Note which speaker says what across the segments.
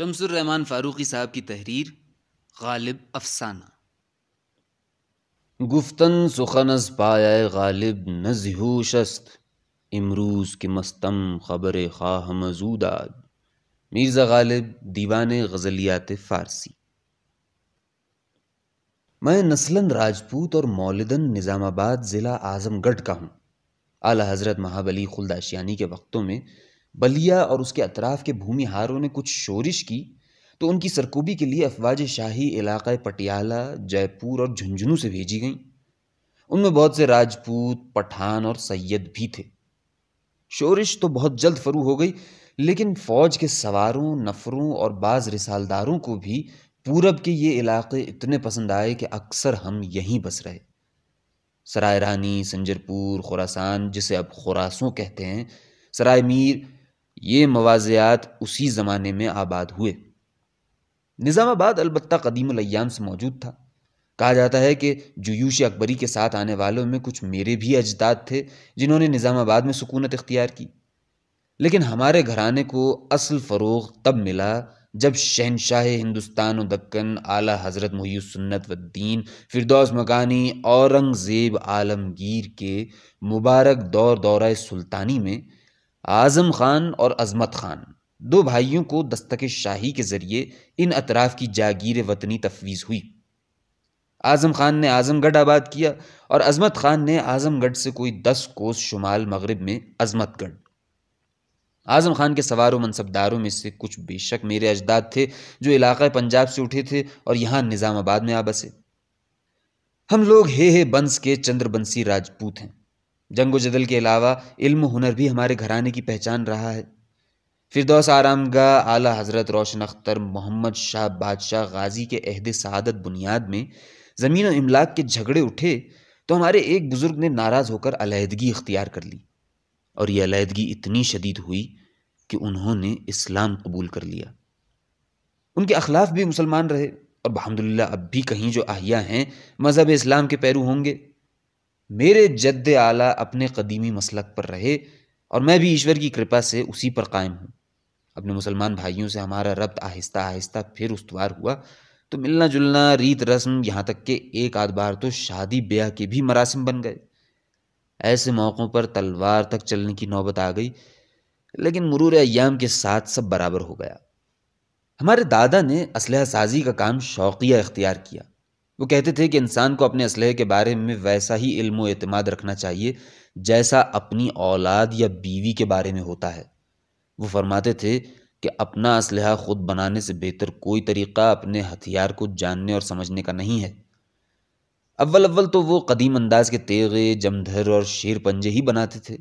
Speaker 1: रहमान फ़ारूक़ी साहब की तहरीर गालिब अफसाना गुफ्तन सुखनस पाया गालिब नजहूशस्त इमरूज़ के मस्तम खबर खाह मजूदाद मिर्ज़ा गालिब दीवान गज़लियात फ़ारसी मैं नस्लन राजपूत और मौलदन निज़ामाबाद ज़िला आज़मगढ़ का हूँ आला हज़रत महाबली खुलदाशियानी के वक्तों में बलिया और उसके अतराफ के भूमिहारों ने कुछ शोरिश की तो उनकी सरकूबी के लिए अफवाज शाही इलाक़ पटियाला जयपुर और झुंझुनू से भेजी गईं उनमें बहुत से राजपूत पठान और सैयद भी थे शोरिश तो बहुत जल्द फरू हो गई लेकिन फौज के सवारों नफरों और बाज़ रिसालदारों को भी पूरब के ये इलाके इतने पसंद आए कि अक्सर हम यहीं बस रहे सराय रानी संजरपुर खुरासान जिसे अब खुरासों कहते हैं सराय मीर ये मवाजियात उसी ज़माने में आबाद हुए निज़ामाबाद अलबत् कदीम अयाम से मौजूद था कहा जाता है कि जयूश अकबरी के साथ आने वालों में कुछ मेरे भी अजदाद थे जिन्होंने निज़ामाबाद में सुकूनत इख्तियार की लेकिन हमारे घराने को असल फ़रोग तब मिला जब शहनशाह हिंदुस्तान दक्कन आला हज़रत मुहसन्नत वद्दीन फिरदौस मकानी औरंगज़ेब आलमगीर के मुबारक दौर दौरा सुल्तानी में आज़म खान और अज़मत खान दो भाइयों को दस्तक शाही के ज़रिए इन अतराफ़ की जागीर वतनी तफवीज़ हुई आज़म खान ने आज़मगढ़ आबाद किया और अज़मत खान ने आज़मगढ़ से कोई दस कोस शुमाल मगरब में अज़मतगढ़ आज़म खान के सवार मनसबदारों में से कुछ बेशक मेरे अजदाद थे जो इलाक़ा पंजाब से उठे थे और यहाँ निज़ामाबाद में आ बसे हम लोग हे हे बंस के चंद्र बंसी राजपूत हैं जंग जदल के अलावा इल्म हुनर भी हमारे घराने की पहचान रहा है फिरदौस गाह आला हज़रत रोशन अख्तर मोहम्मद शाह बादशाह गाजी के अहद सदत बुनियाद में ज़मीन और इमलाक के झगड़े उठे तो हमारे एक बुज़ुर्ग ने नाराज़ होकर अलीहदगी इख्तियार कर ली और ये अलीहदगी इतनी शदीद हुई कि उन्होंने इस्लाम कबूल कर लिया उनके अखलाफ भी मुसलमान रहे और बहमदुल्ला अब भी कहीं जो आहिया हैं मज़हब इस्लाम के पैरू होंगे मेरे जद्द आला अपने कदीमी मसलक पर रहे और मैं भी ईश्वर की कृपा से उसी पर कायम हूँ अपने मुसलमान भाइयों से हमारा रब्त आहिस्ता आहिस्ता फिर उस्तवार हुआ तो मिलना जुलना रीत रस्म यहाँ तक के एक आध बार तो शादी ब्याह के भी मरासम बन गए ऐसे मौक़ों पर तलवार तक चलने की नौबत आ गई लेकिन मरूर अयाम के साथ सब बराबर हो गया हमारे दादा ने असलह साजी का काम शौकिया इख्तियार किया वो कहते थे कि इंसान को अपने असलहे के बारे में वैसा ही इल्म व रखना चाहिए जैसा अपनी औलाद या बीवी के बारे में होता है वो फरमाते थे कि अपना असलहा ख़ुद बनाने से बेहतर कोई तरीक़ा अपने हथियार को जानने और समझने का नहीं है अव्वल अव्वल तो वो कदीम अंदाज के तेगे जमधर और शेर पंजे ही बनाते थे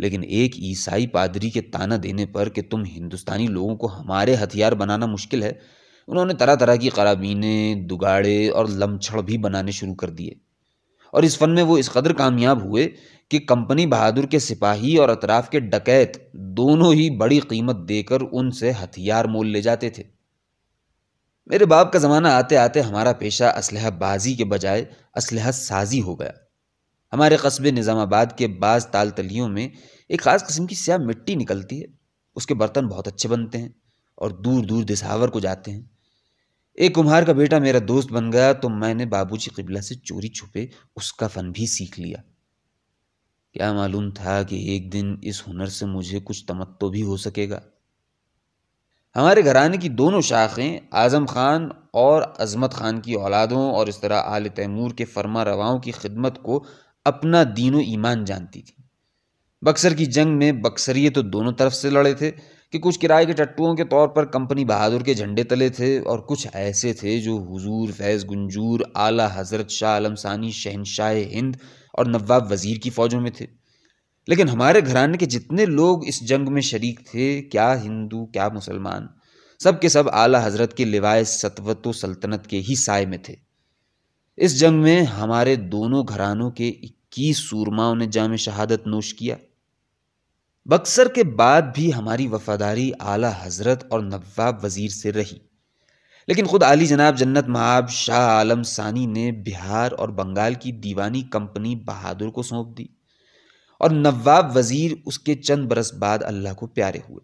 Speaker 1: लेकिन एक ईसाई पादरी के ताना देने पर कि तुम हिंदुस्तानी लोगों को हमारे हथियार बनाना मुश्किल है उन्होंने तरह तरह की कराबीनें दुगाड़े और लमछड़ भी बनाने शुरू कर दिए और इस फ़न में वो इस कदर कामयाब हुए कि कंपनी बहादुर के सिपाही और अतराफ के डकैत दोनों ही बड़ी कीमत देकर उनसे हथियार मोल ले जाते थे मेरे बाप का ज़माना आते आते हमारा पेशा इसलहबाजी बाजी के बजाय इसलह साजी हो गया हमारे कस्बे निज़ामाबाद के बाज़ तलियों में एक ख़ास किस्म की स्याह मिट्टी निकलती है उसके बर्तन बहुत अच्छे बनते हैं और दूर दूर दिसावर को जाते हैं एक कुम्हार का बेटा मेरा दोस्त बन गया तो मैंने बाबूजी किबला से चोरी छुपे उसका फन भी सीख लिया क्या मालूम था कि एक दिन इस हुनर से मुझे कुछ तमत्तो भी हो सकेगा हमारे घराने की दोनों शाखें आज़म खान और अजमत खान की औलादों और इस तरह आल तैमूर के फरमा रवाओं की खिदमत को अपना दीनों ईमान जानती थी बक्सर की जंग में बक्सरिए तो दोनों तरफ से लड़े थे कि कुछ किराए के टट्टुओं के तौर पर कंपनी बहादुर के झंडे तले थे और कुछ ऐसे थे जो हुजूर फैज़ गुंजूर आला हज़रत शाह आलम सानी शहनशाह हिंद और नवाब वज़ीर की फ़ौजों में थे लेकिन हमारे घराने के जितने लोग इस जंग में शरीक थे क्या हिंदू क्या मुसलमान सब के सब आला हजरत के लिवाय सतवत सल्तनत के ही साय में थे इस जंग में हमारे दोनों घरानों के इक्कीस सूरमाओं ने जाम शहादत नोश किया बक्सर के बाद भी हमारी वफादारी आला हजरत और नवाब वज़ीर से रही लेकिन ख़ुद आली जनाब जन्नत महाब शाह आलम सानी ने बिहार और बंगाल की दीवानी कंपनी बहादुर को सौंप दी और नवाब वज़ीर उसके चंद बरस बाद अल्लाह को प्यारे हुए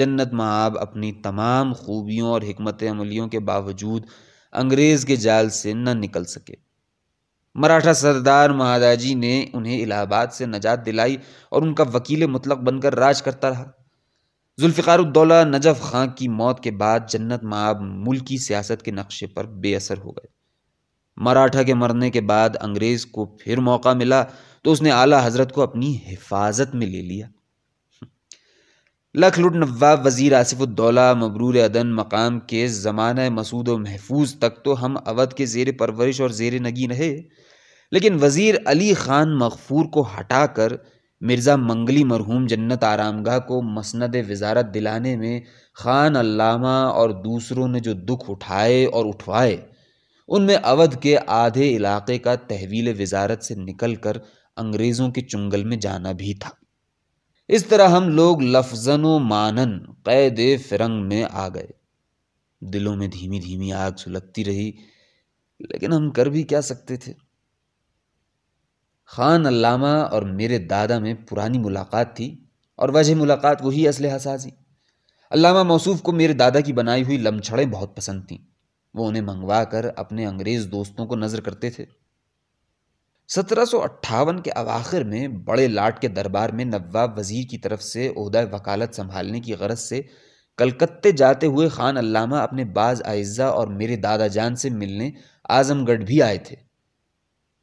Speaker 1: जन्नत महाब अपनी तमाम खूबियों और हमत अमलियों के बावजूद अंग्रेज़ के जाल से न निकल सके मराठा सरदार महादाजी ने उन्हें इलाहाबाद से नजात दिलाई और उनका वकील मुतलक बनकर राज करता रहा उद्दौला नजफ खां की मौत के बाद जन्नत माब मुल्की सियासत के नक्शे पर बेअसर हो गए मराठा के मरने के बाद अंग्रेज़ को फिर मौका मिला तो उसने आला हजरत को अपनी हिफाजत में ले लिया लखलुट नवाब वज़ी आसिफ़ुद्दौला मबरूर अदन मकाम के ज़माना मसूद व महफूज तक तो हम अवध के ज़ेर परवरिश और ज़ेर नगी रहे लेकिन वज़ीर अली ख़ान मकफूर को हटा कर मिर्ज़ा मंगली मरहूम जन्नत आरामगाह को मसंद वजारत दिलाने में ख़ान अल्लामा और दूसरों ने जो दुख उठाए और उठवाए उनमें अवध के आधे इलाके का तहवील वजारत से निकल कर अंग्रेज़ों के चुंगल में जाना भी था इस तरह हम लोग लफजन व मानन कैद फिरंग में आ गए दिलों में धीमी धीमी आग सुलगती रही लेकिन हम कर भी क्या सकते थे खान अल्लामा और मेरे दादा में पुरानी मुलाकात थी और वजह मुलाकात वही असल हसाजी अलामा मौसूफ को मेरे दादा की बनाई हुई लमछड़ें बहुत पसंद थीं वो उन्हें मंगवा कर अपने अंग्रेज़ दोस्तों को नज़र करते थे सत्रह के अवाखिर में बड़े लाट के दरबार में नवाब वज़ीर की तरफ से उहदा वकालत संभालने की गरज से कलकत्ते जाते हुए ख़ान अल्लामा अपने बाज़ आइज़ा और मेरे दादा जान से मिलने आज़मगढ़ भी आए थे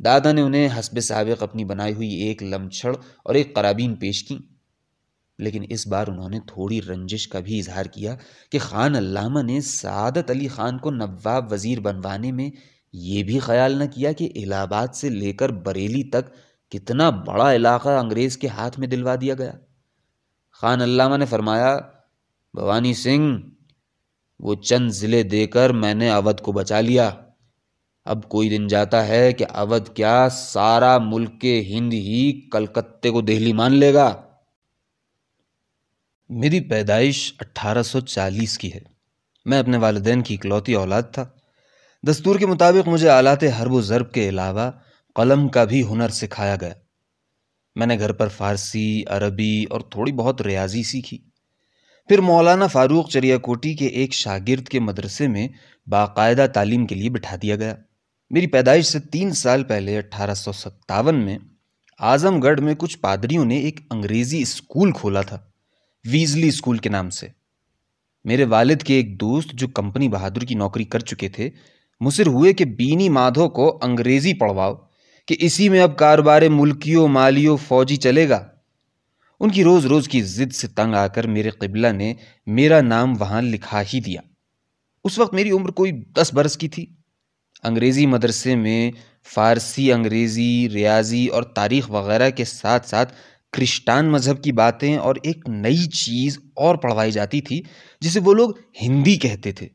Speaker 1: दादा ने उन्हें हसब सबक अपनी बनाई हुई एक लमछड़ और एक कराबीन पेश की लेकिन इस बार उन्होंने थोड़ी रंजिश का भी इजहार किया कि ख़ान अल्लामा ने सादत अली ख़ान को नवाब वज़ीर बनवाने में ये भी ख्याल न किया कि इलाहाबाद से लेकर बरेली तक कितना बड़ा इलाका अंग्रेज़ के हाथ में दिलवा दिया गया खान अल्लामा ने फरमाया भवानी सिंह वो चंद ज़िले देकर मैंने अवध को बचा लिया अब कोई दिन जाता है कि अवध क्या सारा मुल्क के हिंद ही कलकत्ते को दिल्ली मान लेगा मेरी पैदाइश 1840 की है मैं अपने वालदेन की इकलौती औलाद था दस्तूर के मुताबिक मुझे आलात हरब ज़रब के अलावा कलम का भी हुनर सिखाया गया मैंने घर पर फारसी अरबी और थोड़ी बहुत रियाजी सीखी फिर मौलाना फ़ारूक चरियाकोटी के एक शागिर्द के मदरसे में बाकायदा तालीम के लिए बिठा दिया गया मेरी पैदाइश से तीन साल पहले अट्ठारह में आज़मगढ़ में कुछ पादरियों ने एक अंग्रेज़ी स्कूल खोला था वीजली स्कूल के नाम से मेरे वालिद के एक दोस्त जो कंपनी बहादुर की नौकरी कर चुके थे मुसर हुए कि बीनी माधो को अंग्रेज़ी पढ़वाओ कि इसी में अब कारोबार मुल्कियो मालियो फौजी चलेगा उनकी रोज़ रोज़ की ज़िद से तंग आकर मेरे किबला ने मेरा नाम वहाँ लिखा ही दिया उस वक्त मेरी उम्र कोई दस बरस की थी अंग्रेज़ी मदरसे में फ़ारसी अंग्रेज़ी रियाजी और तारीख़ वगैरह के साथ साथ क्रिश्चान मज़हब की बातें और एक नई चीज़ और पढ़वाई जाती थी जिसे वो लोग हिंदी कहते थे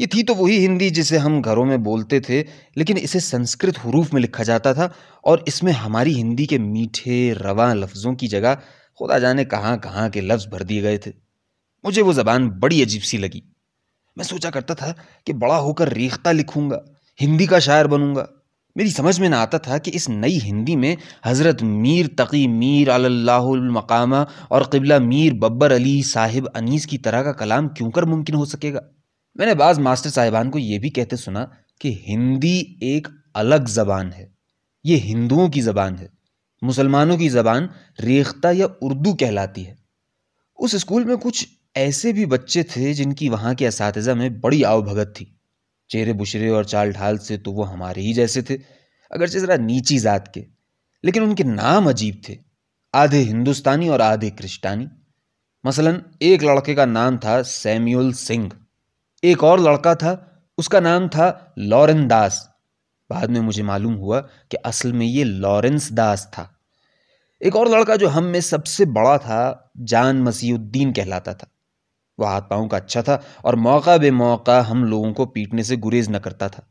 Speaker 1: ये थी तो वही हिंदी जिसे हम घरों में बोलते थे लेकिन इसे संस्कृत हरूफ में लिखा जाता था और इसमें हमारी हिंदी के मीठे रवा लफ्ज़ों की जगह खुदा जाने कहाँ कहाँ के लफ्ज़ भर दिए गए थे मुझे वो ज़बान बड़ी अजीब सी लगी मैं सोचा करता था कि बड़ा होकर रेखता लिखूंगा हिंदी का शायर बनूंगा मेरी समझ में ना आता था कि इस नई हिंदी में हज़रत मीर तकी मीर अल्लाहमकामा और किबला मीर बब्बर अली साहिब अनीस की तरह का कलाम क्यों कर मुमकिन हो सकेगा मैंने बाज़ मास्टर साहिबान को ये भी कहते सुना कि हिंदी एक अलग ज़बान है ये हिंदुओं की ज़बान है मुसलमानों की ज़बान रेख्ता या उर्दू कहलाती है उस स्कूल में कुछ ऐसे भी बच्चे थे जिनकी वहाँ के इस में बड़ी आवभगत थी चेहरे बुशरे और चाल ढाल से तो वो हमारे ही जैसे थे अगरचे ज़रा नीची ज़ात के लेकिन उनके नाम अजीब थे आधे हिंदुस्तानी और आधे क्रिस्टानी मसलन एक लड़के का नाम था सैम्यूल सिंह एक और लड़का था उसका नाम था लॉरेंस दास बाद में मुझे मालूम हुआ कि असल में ये लॉरेंस दास था एक और लड़का जो हम में सबसे बड़ा था जान मसीहुद्दीन कहलाता था वह हाथ पाँव का अच्छा था और मौका बे मौका हम लोगों को पीटने से गुरेज न करता था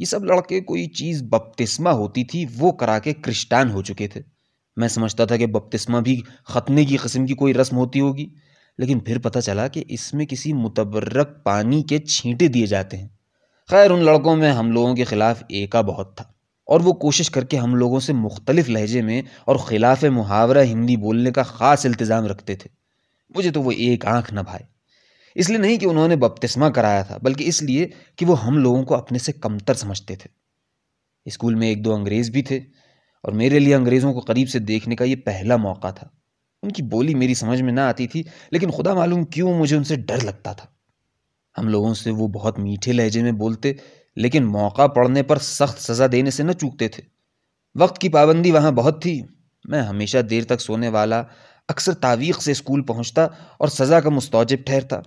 Speaker 1: ये सब लड़के कोई चीज़ बपतिस्मा होती थी वो करा के क्रिस्टान हो चुके थे मैं समझता था कि बपतिस्मा भी ख़तने की कस्म की कोई रस्म होती होगी लेकिन फिर पता चला कि इसमें किसी मुतबरक पानी के छींटे दिए जाते हैं खैर उन लड़कों में हम लोगों के ख़िलाफ़ एका बहुत था और वो कोशिश करके हम लोगों से मुख्तलिफ लहजे में और ख़िलाफ़ मुहावरा हिंदी बोलने का ख़ास इल्तज़ाम रखते थे मुझे तो वो एक आंख न भाए इसलिए नहीं कि उन्होंने बपतिस्मा कराया था बल्कि इसलिए कि वो हम लोगों को अपने से कमतर समझते थे स्कूल में एक दो अंग्रेज़ भी थे और मेरे लिए अंग्रेज़ों को करीब से देखने का ये पहला मौका था उनकी बोली मेरी समझ में ना आती थी लेकिन खुदा मालूम क्यों मुझे उनसे डर लगता था हम लोगों से वो बहुत मीठे लहजे में बोलते लेकिन मौका पड़ने पर सख्त सज़ा देने से न चूकते थे वक्त की पाबंदी वहाँ बहुत थी मैं हमेशा देर तक सोने वाला अक्सर तावीख से स्कूल पहुँचता और सज़ा का मुस्तजब ठहरता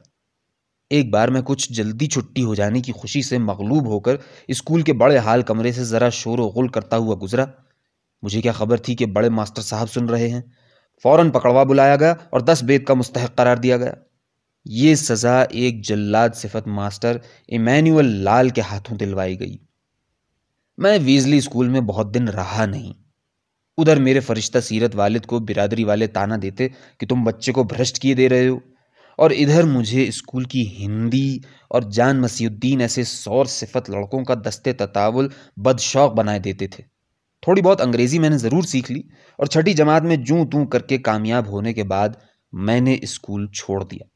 Speaker 1: एक बार मैं कुछ जल्दी छुट्टी हो जाने की खुशी से मकलूब होकर स्कूल के बड़े हाल कमरे से ज़रा शोर वगुल करता हुआ गुजरा मुझे क्या खबर थी कि बड़े मास्टर साहब सुन रहे हैं फ़ौरन पकड़वा बुलाया गया और दस बेद का मुस्तक करार दिया गया ये सज़ा एक जल्लाद सिफत मास्टर इमैनुअल लाल के हाथों दिलवाई गई मैं वीजली स्कूल में बहुत दिन रहा नहीं उधर मेरे फरिश्ता सीरत वालिद को बिरादरी वाले ताना देते कि तुम बच्चे को भ्रष्ट किए दे रहे हो और इधर मुझे स्कूल की हिंदी और जान मसीुद्दीन ऐसे सौर सिफत लड़कों का दस्ते ततावुल बदशौक बनाए देते थे थोड़ी बहुत अंग्रेज़ी मैंने ज़रूर सीख ली और छठी जमात में जूँ तू करके कामयाब होने के बाद मैंने स्कूल छोड़ दिया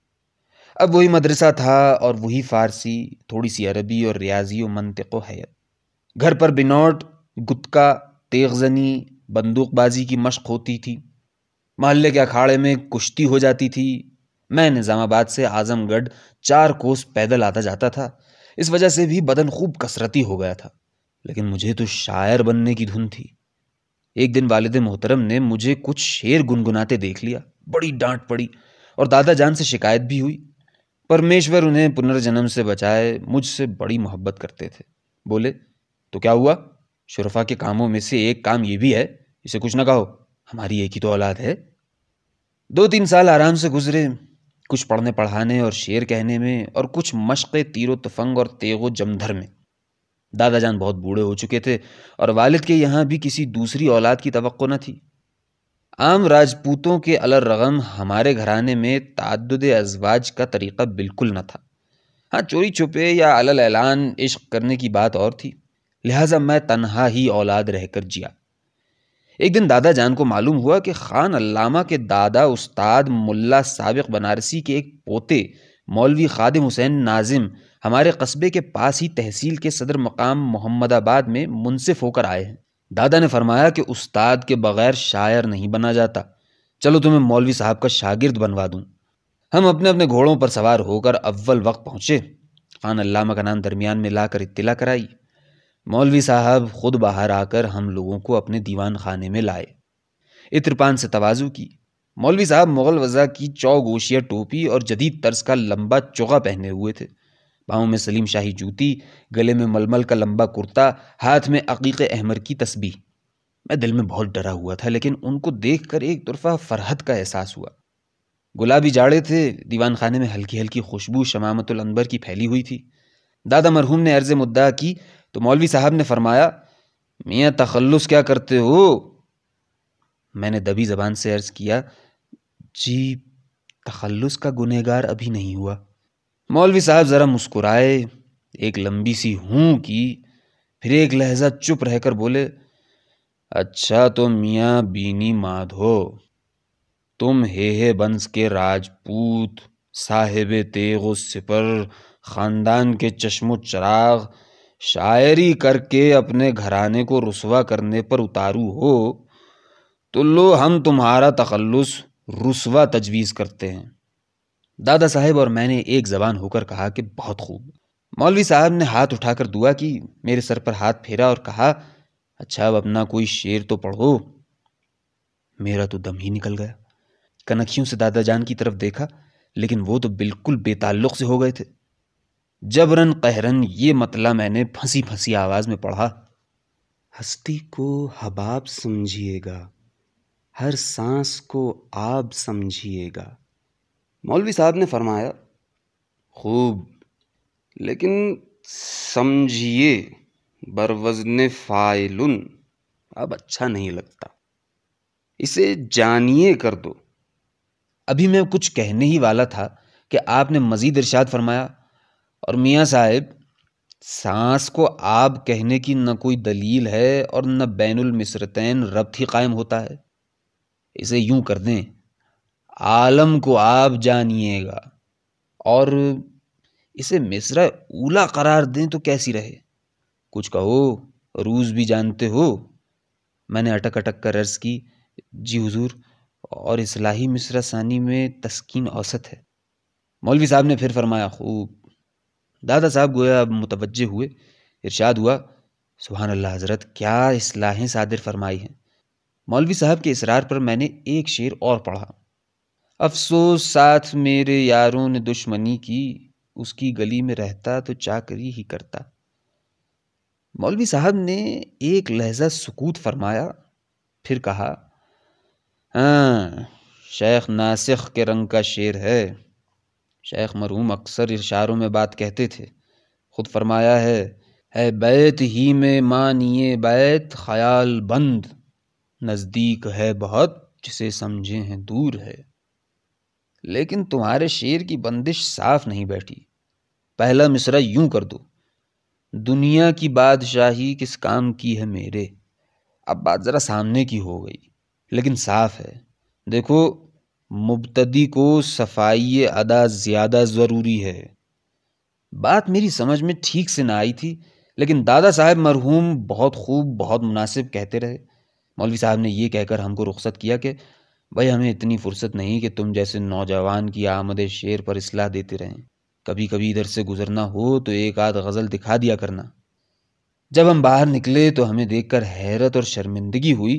Speaker 1: अब वही मदरसा था और वही फ़ारसी थोड़ी सी अरबी और रियाजी व मनतको हैत घर पर बिनौट गुतका तेगजनी बंदूकबाजी की मशक होती थी मोहल्ले के अखाड़े में कुश्ती हो जाती थी मैं निज़ामाबाद से आज़मगढ़ चार कोस पैदल आता जाता था इस वजह से भी बदन खूब कसरती हो गया था लेकिन मुझे तो शायर बनने की धुन थी एक दिन वालिद मोहतरम ने मुझे कुछ शेर गुनगुनाते देख लिया बड़ी डांट पड़ी और दादा जान से शिकायत भी हुई परमेश्वर उन्हें पुनर्जन्म से बचाए मुझसे बड़ी मोहब्बत करते थे बोले तो क्या हुआ शुरफा के कामों में से एक काम ये भी है इसे कुछ ना कहो हमारी एक ही तो औलाद है दो तीन साल आराम से गुजरे कुछ पढ़ने पढ़ाने और शेर कहने में और कुछ मशक़ तीरो तफंग और तेगो जमधर में दादा जान बहुत बूढ़े हो चुके थे और वालिद के यहाँ भी किसी दूसरी औलाद की तो न थी आम राजपूतों के अलर रगम हमारे घराने में तद अजवाज का तरीक़ा बिल्कुल न था हाँ चोरी छुपे या अलल ऐलान इश्क करने की बात और थी लिहाजा मैं तनहा ही औलाद रहकर जिया एक दिन दादा जान को मालूम हुआ कि ख़ान अल्लामा के दादा उस्ताद मुल्ला साबिक बनारसी के एक पोते मौलवी खादिम हुसैन नाजिम हमारे कस्बे के पास ही तहसील के सदर मकाम मोहम्मदाबाद में मुनसिफ होकर आए हैं दादा ने फरमाया कि उस्ताद के बगैर शायर नहीं बना जाता चलो तुम्हें मौलवी साहब का शागिर्द बनवा दूँ हम अपने अपने घोड़ों पर सवार होकर अव्वल वक्त पहुँचे खान अल्लामा का नाम दरमियान में लाकर इतला कराई मौलवी साहब खुद बाहर आकर हम लोगों को अपने दीवान खाने में लाए इत्रपान से तवाजु की मौलवी साहब मुग़ल वज़ा की चौगोशिया टोपी और जदीद तर्ज का लंबा चोगा पहने हुए थे पाँव में सलीम शाही जूती गले में मलमल का लंबा कुर्ता हाथ में अकीक अहमर की तस्बी मैं दिल में बहुत डरा हुआ था लेकिन उनको देख कर एक तरफा फरहत का एहसास हुआ गुलाबी जाड़े थे दीवान खाने में हल्की हल्की खुशबू शमामतुलअनबर की फैली हुई थी दादा मरहूम ने अर्ज़ मुद्दा की तो मौलवी साहब ने फरमाया मियाँ तखल्लुस क्या करते हो मैंने दबी ज़बान से अर्ज़ किया जी तखल्लुस का गुनहगार अभी नहीं हुआ मौलवी साहब ज़रा मुस्कुराए एक लंबी सी हूँ की फिर एक लहजा चुप रहकर बोले अच्छा तो मियाँ बीनी माधो तुम हे हे बंस के राजपूत साहेब तेग सिपर ख़ानदान के चश्मो चराग शायरी करके अपने घराने को रसवा करने पर उतारू हो तो लो हम तुम्हारा तखलुस रसवा तजवीज़ करते हैं दादा साहब और मैंने एक जबान होकर कहा कि बहुत खूब मौलवी साहब ने हाथ उठाकर दुआ की मेरे सर पर हाथ फेरा और कहा अच्छा अब अपना कोई शेर तो पढ़ो मेरा तो दम ही निकल गया कनखियों से दादा जान की तरफ देखा लेकिन वो तो बिल्कुल बेताल्लुक से हो गए थे जबरन कहरन ये मतला मैंने फंसी फंसी आवाज में पढ़ा हस्ती को हबाब समझिएगा हर सांस को आब समझिएगा मौलवी साहब ने फरमाया खूब लेकिन समझिए बरवजन वज़न अब अच्छा नहीं लगता इसे जानिए कर दो अभी मैं कुछ कहने ही वाला था कि आपने मज़ीद इरशाद फरमाया और मियाँ साहब सांस को आप कहने की न कोई दलील है और न बैनुलमसरतैन रब्त ही कायम होता है इसे यूं कर दें आलम को आप जानिएगा और इसे मिसरा ऊला करार दें तो कैसी रहे कुछ कहो रूज भी जानते हो मैंने अटक अटक कर अर्ज की जी हुजूर और इसलाही मिसरा सानी में तस्कीन औसत है मौलवी साहब ने फिर फरमाया खूब दादा साहब गोया मुतवजे हुए इरशाद हुआ सुबहान अल्लाह हज़रत क्या इसलाहें सादिर फरमाई हैं मौलवी साहब के इसरार पर मैंने एक शेर और पढ़ा अफसोस साथ मेरे यारों ने दुश्मनी की उसकी गली में रहता तो चाकरी ही करता मौलवी साहब ने एक लहजा सुकूत फरमाया फिर कहा हाँ शेख नासिख के रंग का शेर है शेख मरहूम अक्सर इशारों में बात कहते थे खुद फरमाया है है बैत ही में मानिए बैत ख्याल बंद नज़दीक है बहुत जिसे समझे हैं दूर है लेकिन तुम्हारे शेर की बंदिश साफ नहीं बैठी पहला मिसरा यूं कर दो दुनिया की बादशाही किस काम की है मेरे अब बात ज़रा सामने की हो गई लेकिन साफ है देखो मुबतदी को सफाई अदा ज़्यादा ज़रूरी है बात मेरी समझ में ठीक से ना आई थी लेकिन दादा साहब मरहूम बहुत खूब बहुत मुनासिब कहते रहे मौलवी साहब ने कह कहकर हमको रुख्सत किया कि भाई हमें इतनी फुर्सत नहीं कि तुम जैसे नौजवान की आमद शेर पर इसलाह देते रहें कभी कभी इधर से गुजरना हो तो एक आध गज़ल दिखा दिया करना जब हम बाहर निकले तो हमें देखकर हैरत और शर्मिंदगी हुई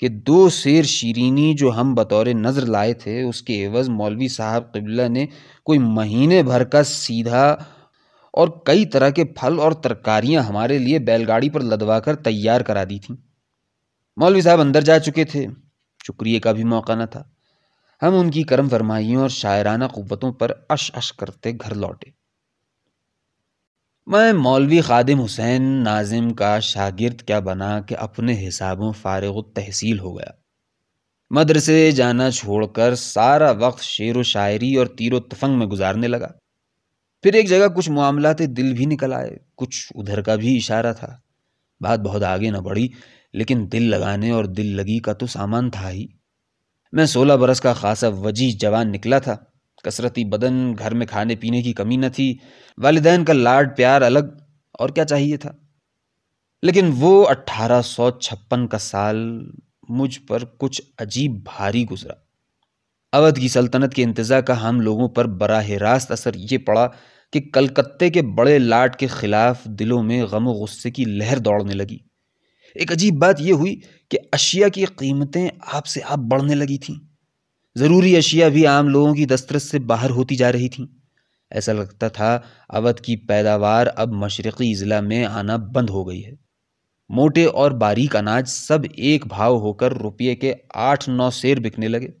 Speaker 1: कि दो शेर शीरीनी जो हम बतौर नज़र लाए थे उसके एवज़ मौलवी साहब किबला ने कोई महीने भर का सीधा और कई तरह के फल और तरकारियां हमारे लिए बैलगाड़ी पर लदवा कर तैयार करा दी थीं मौलवी साहब अंदर जा चुके थे शुक्रिया का भी मौका न था हम उनकी कर्म फरमाइयों और शायराना कुतों पर अश अश करते घर लौटे मैं मौलवी खादिम हुसैन नाजिम का शागिर्द क्या बना कि अपने हिसाबों फारग तहसील हो गया मदरसे जाना छोड़कर सारा वक्त शेर व शायरी और तीर तफंग में गुजारने लगा फिर एक जगह कुछ मामला दिल भी निकल आए कुछ उधर का भी इशारा था बात बहुत आगे न बढ़ी लेकिन दिल लगाने और दिल लगी का तो सामान था ही मैं सोलह बरस का खासा वजी जवान निकला था कसरती बदन घर में खाने पीने की कमी न थी वालदेन का लाड प्यार अलग और क्या चाहिए था लेकिन वो अट्ठारह सौ छप्पन का साल मुझ पर कुछ अजीब भारी गुजरा अवध की सल्तनत के इंतज़ा का हम लोगों पर बराह रास्त असर ये पड़ा कि कलकत्ते के बड़े लाट के ख़िलाफ़ दिलों में गम गुस्से की लहर दौड़ने लगी एक अजीब बात यह हुई कि अशिया की कीमतें आपसे आप बढ़ने लगी थीं ज़रूरी अशिया भी आम लोगों की दस्तरस से बाहर होती जा रही थीं ऐसा लगता था अवध की पैदावार अब मशरक़ी ज़िला में आना बंद हो गई है मोटे और बारीक अनाज सब एक भाव होकर रुपये के आठ नौ शेर बिकने लगे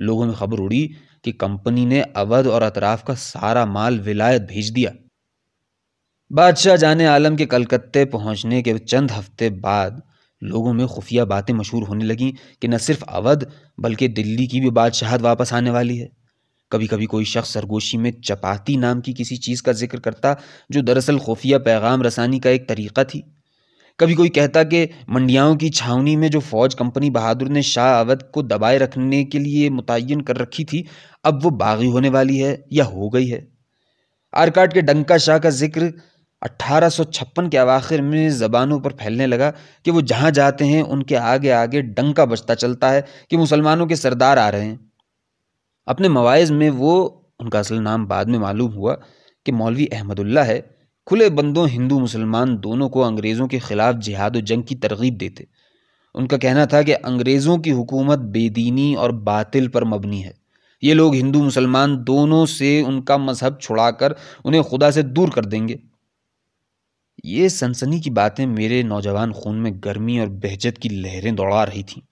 Speaker 1: लोगों में खबर उड़ी कि कंपनी ने अवध और अतराफ का सारा माल विलायत भेज दिया बादशाह जाने आलम के कलकत्ते पहुंचने के चंद हफ्ते बाद लोगों में खुफिया बातें मशहूर होने लगीं कि न सिर्फ अवध बल्कि दिल्ली की भी बादशाहत वापस आने वाली है कभी कभी कोई शख्स सरगोशी में चपाती नाम की किसी चीज़ का जिक्र करता जो दरअसल खुफिया पैगाम रसानी का एक तरीका थी कभी कोई कहता कि मंडियाओं की छावनी में जो फौज कंपनी बहादुर ने शाह अवध को दबाए रखने के लिए मुतन कर रखी थी अब वो बागी होने वाली है या हो गई है आरकाट के डंका शाह का जिक्र अट्ठारह के अवाखिर में ज़बानों पर फैलने लगा कि वो जहाँ जाते हैं उनके आगे आगे डंका बजता चलता है कि मुसलमानों के सरदार आ रहे हैं अपने मवाइज में वो उनका असल नाम बाद में मालूम हुआ कि मौलवी अहमदुल्ला है खुले बंदों हिंदू मुसलमान दोनों को अंग्रेज़ों के ख़िलाफ़ जिहाद जंग की तरगीब देते उनका कहना था कि अंग्रेज़ों की हुकूमत बेदीनी और बातिल पर मबनी है ये लोग हिंदू मुसलमान दोनों से उनका मजहब छुड़ाकर उन्हें खुदा से दूर कर देंगे ये सनसनी की बातें मेरे नौजवान खून में गर्मी और बहजत की लहरें दौड़ा रही थीं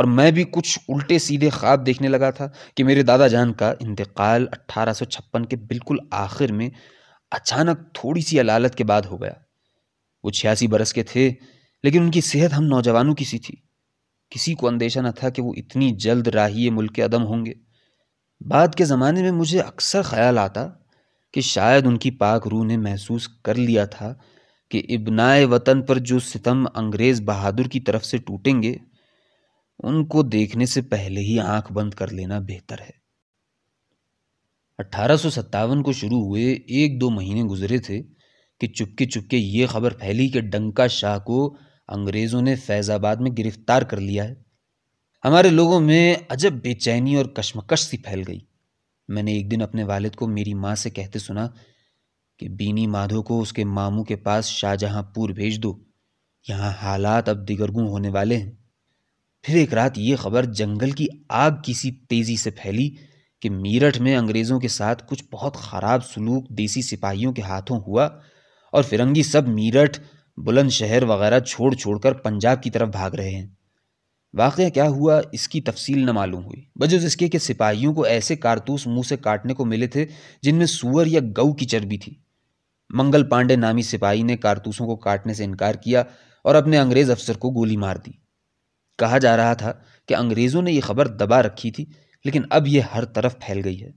Speaker 1: और मैं भी कुछ उल्टे सीधे ख्वाब देखने लगा था कि मेरे दादाजान का इंतकाल अट्ठारह के बिल्कुल आखिर में अचानक थोड़ी सी अलालत के बाद हो गया वो छियासी बरस के थे लेकिन उनकी सेहत हम नौजवानों की सी थी किसी को अंदेशा न था कि वो इतनी जल्द राही मुल्क अदम होंगे बाद के ज़माने में मुझे अक्सर ख्याल आता कि शायद उनकी पाक रूह ने महसूस कर लिया था कि इबनाए वतन पर जो सितम अंग्रेज़ बहादुर की तरफ से टूटेंगे उनको देखने से पहले ही आंख बंद कर लेना बेहतर है अट्ठारह को शुरू हुए एक दो महीने गुजरे थे कि चुपके चुपके ये खबर फैली कि डंका शाह को अंग्रेज़ों ने फैज़ाबाद में गिरफ्तार कर लिया है हमारे लोगों में अजब बेचैनी और कश्मकश सी फैल गई मैंने एक दिन अपने वालिद को मेरी माँ से कहते सुना कि बीनी माधो को उसके मामू के पास शाहजहांपुर भेज दो यहाँ हालात अब दिगरगुं होने वाले हैं फिर एक रात ये खबर जंगल की आग किसी तेज़ी से फैली कि मीरठ में अंग्रेज़ों के साथ कुछ बहुत ख़राब सलूक देसी सिपाहियों के हाथों हुआ और फिरंगी सब मीरठ बुलंदशहर वगैरह छोड़ छोड़कर पंजाब की तरफ भाग रहे हैं वाक़ क्या हुआ इसकी तफसील न मालूम हुई बजुज इसके कि सिपाहियों को ऐसे कारतूस मुंह से काटने को मिले थे जिनमें सुअर या गऊ की चर्बी थी मंगल पांडे नामी सिपाही ने कारतूसों को काटने से इनकार किया और अपने अंग्रेज अफसर को गोली मार दी कहा जा रहा था कि अंग्रेजों ने यह खबर दबा रखी थी लेकिन अब यह हर तरफ फैल गई है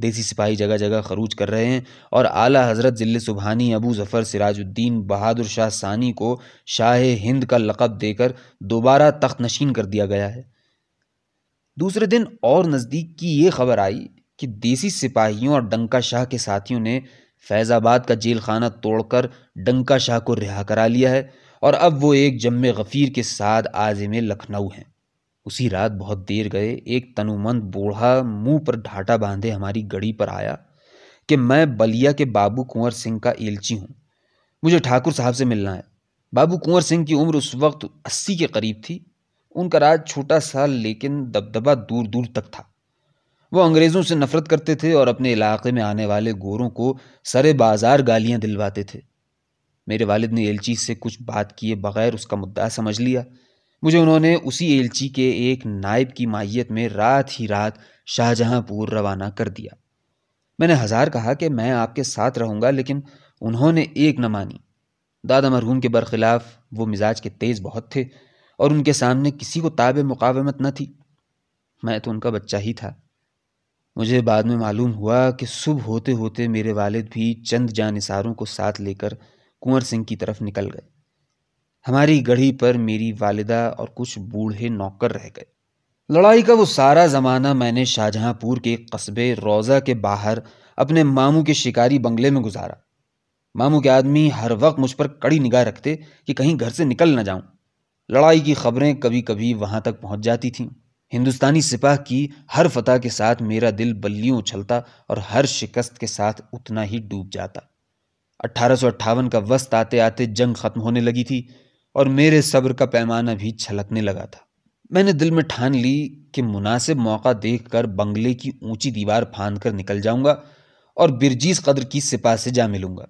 Speaker 1: देसी सिपाही जगह जगह खरूज कर रहे हैं और आला हजरत जिले सुबहानी अबू जफ़र सिराजुद्दीन बहादुर शाह सानी को शाह हिंद का लक़ब देकर दोबारा तख्त नशीन कर दिया गया है दूसरे दिन और नज़दीक की ये खबर आई कि देसी सिपाहियों और डंका शाह के साथियों ने फैज़ाबाद का जेल खाना तोड़कर डंका शाह को रिहा करा लिया है और अब वो एक जम गफ़ीर के साथ आज़िम लखनऊ हैं उसी रात बहुत देर गए एक तनुमंद बूढ़ा मुंह पर ढाटा बांधे हमारी गड़ी पर आया कि मैं बलिया के बाबू कुंवर सिंह का एलची हूँ मुझे ठाकुर साहब से मिलना है बाबू कुंवर सिंह की उम्र उस वक्त अस्सी के करीब थी उनका राज छोटा सा लेकिन दबदबा दूर दूर तक था वो अंग्रेज़ों से नफ़रत करते थे और अपने इलाके में आने वाले गोरों को सरे बाज़ार गालियाँ दिलवाते थे मेरे वालिद ने एलची से कुछ बात किए बगैर उसका मुद्दा समझ लिया मुझे उन्होंने उसी एलची के एक नायब की माइत में रात ही रात शाहजहाँपुर रवाना कर दिया मैंने हज़ार कहा कि मैं आपके साथ रहूँगा लेकिन उन्होंने एक न मानी दादा मरहूम के बरखिलाफ वो मिजाज के तेज़ बहुत थे और उनके सामने किसी को ताब मुकावमत न थी मैं तो उनका बच्चा ही था मुझे बाद में मालूम हुआ कि सुबह होते होते मेरे वालिद भी चंद जानिसारों को साथ लेकर कुंवर सिंह की तरफ निकल गए हमारी गढ़ी पर मेरी वालिदा और कुछ बूढ़े नौकर रह गए लड़ाई का वो सारा ज़माना मैंने शाहजहाँपुर के कस्बे रोज़ा के बाहर अपने मामू के शिकारी बंगले में गुजारा मामू के आदमी हर वक्त मुझ पर कड़ी निगाह रखते कि कहीं घर से निकल ना जाऊं लड़ाई की खबरें कभी कभी वहां तक पहुंच जाती थीं हिंदुस्तानी सिपाह की हर फतह के साथ मेरा दिल बल्लियों उछलता और हर शिकस्त के साथ उतना ही डूब जाता अट्ठारह का वस्त आते आते जंग खत्म होने लगी थी और मेरे सब्र का पैमाना भी छलकने लगा था मैंने दिल में ठान ली कि मुनासिब मौका देखकर बंगले की ऊंची दीवार फांद कर निकल जाऊंगा और बिरजीज कदर की सिपा से जा मिलूंगा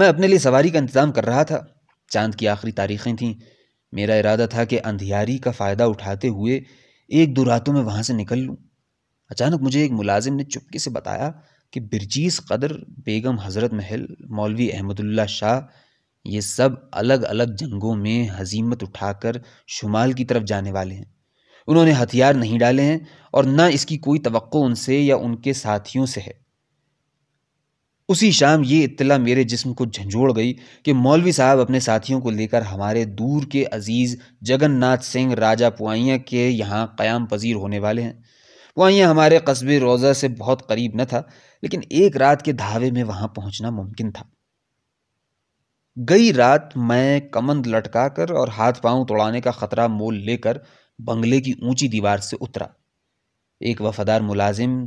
Speaker 1: मैं अपने लिए सवारी का इंतजाम कर रहा था चांद की आखिरी तारीखें थीं मेरा इरादा था कि अंधियारी का फ़ायदा उठाते हुए एक दो रातों में वहाँ से निकल लूँ अचानक मुझे एक मुलाजिम ने चुपके से बताया कि बिरजीस कदर बेगम हज़रत महल मौलवी अहमदुल्ला शाह ये सब अलग अलग जंगों में हजीमत उठाकर शुमाल की तरफ जाने वाले हैं उन्होंने हथियार नहीं डाले हैं और न इसकी कोई तवक्को उनसे या उनके साथियों से है उसी शाम ये इतला मेरे जिस्म को झंझोड़ गई कि मौलवी साहब अपने साथियों को लेकर हमारे दूर के अजीज़ जगन्नाथ सिंह राजा पुआइयाँ के यहाँ क़याम पजीर होने वाले हैं पुआइयाँ हमारे कस्बे रोज़ा से बहुत करीब न था लेकिन एक रात के धावे में वहाँ पहुँचना मुमकिन था गई रात मैं कमंद लटकाकर और हाथ पांव तोड़ाने का ख़तरा मोल लेकर बंगले की ऊंची दीवार से उतरा एक वफादार मुलाजिम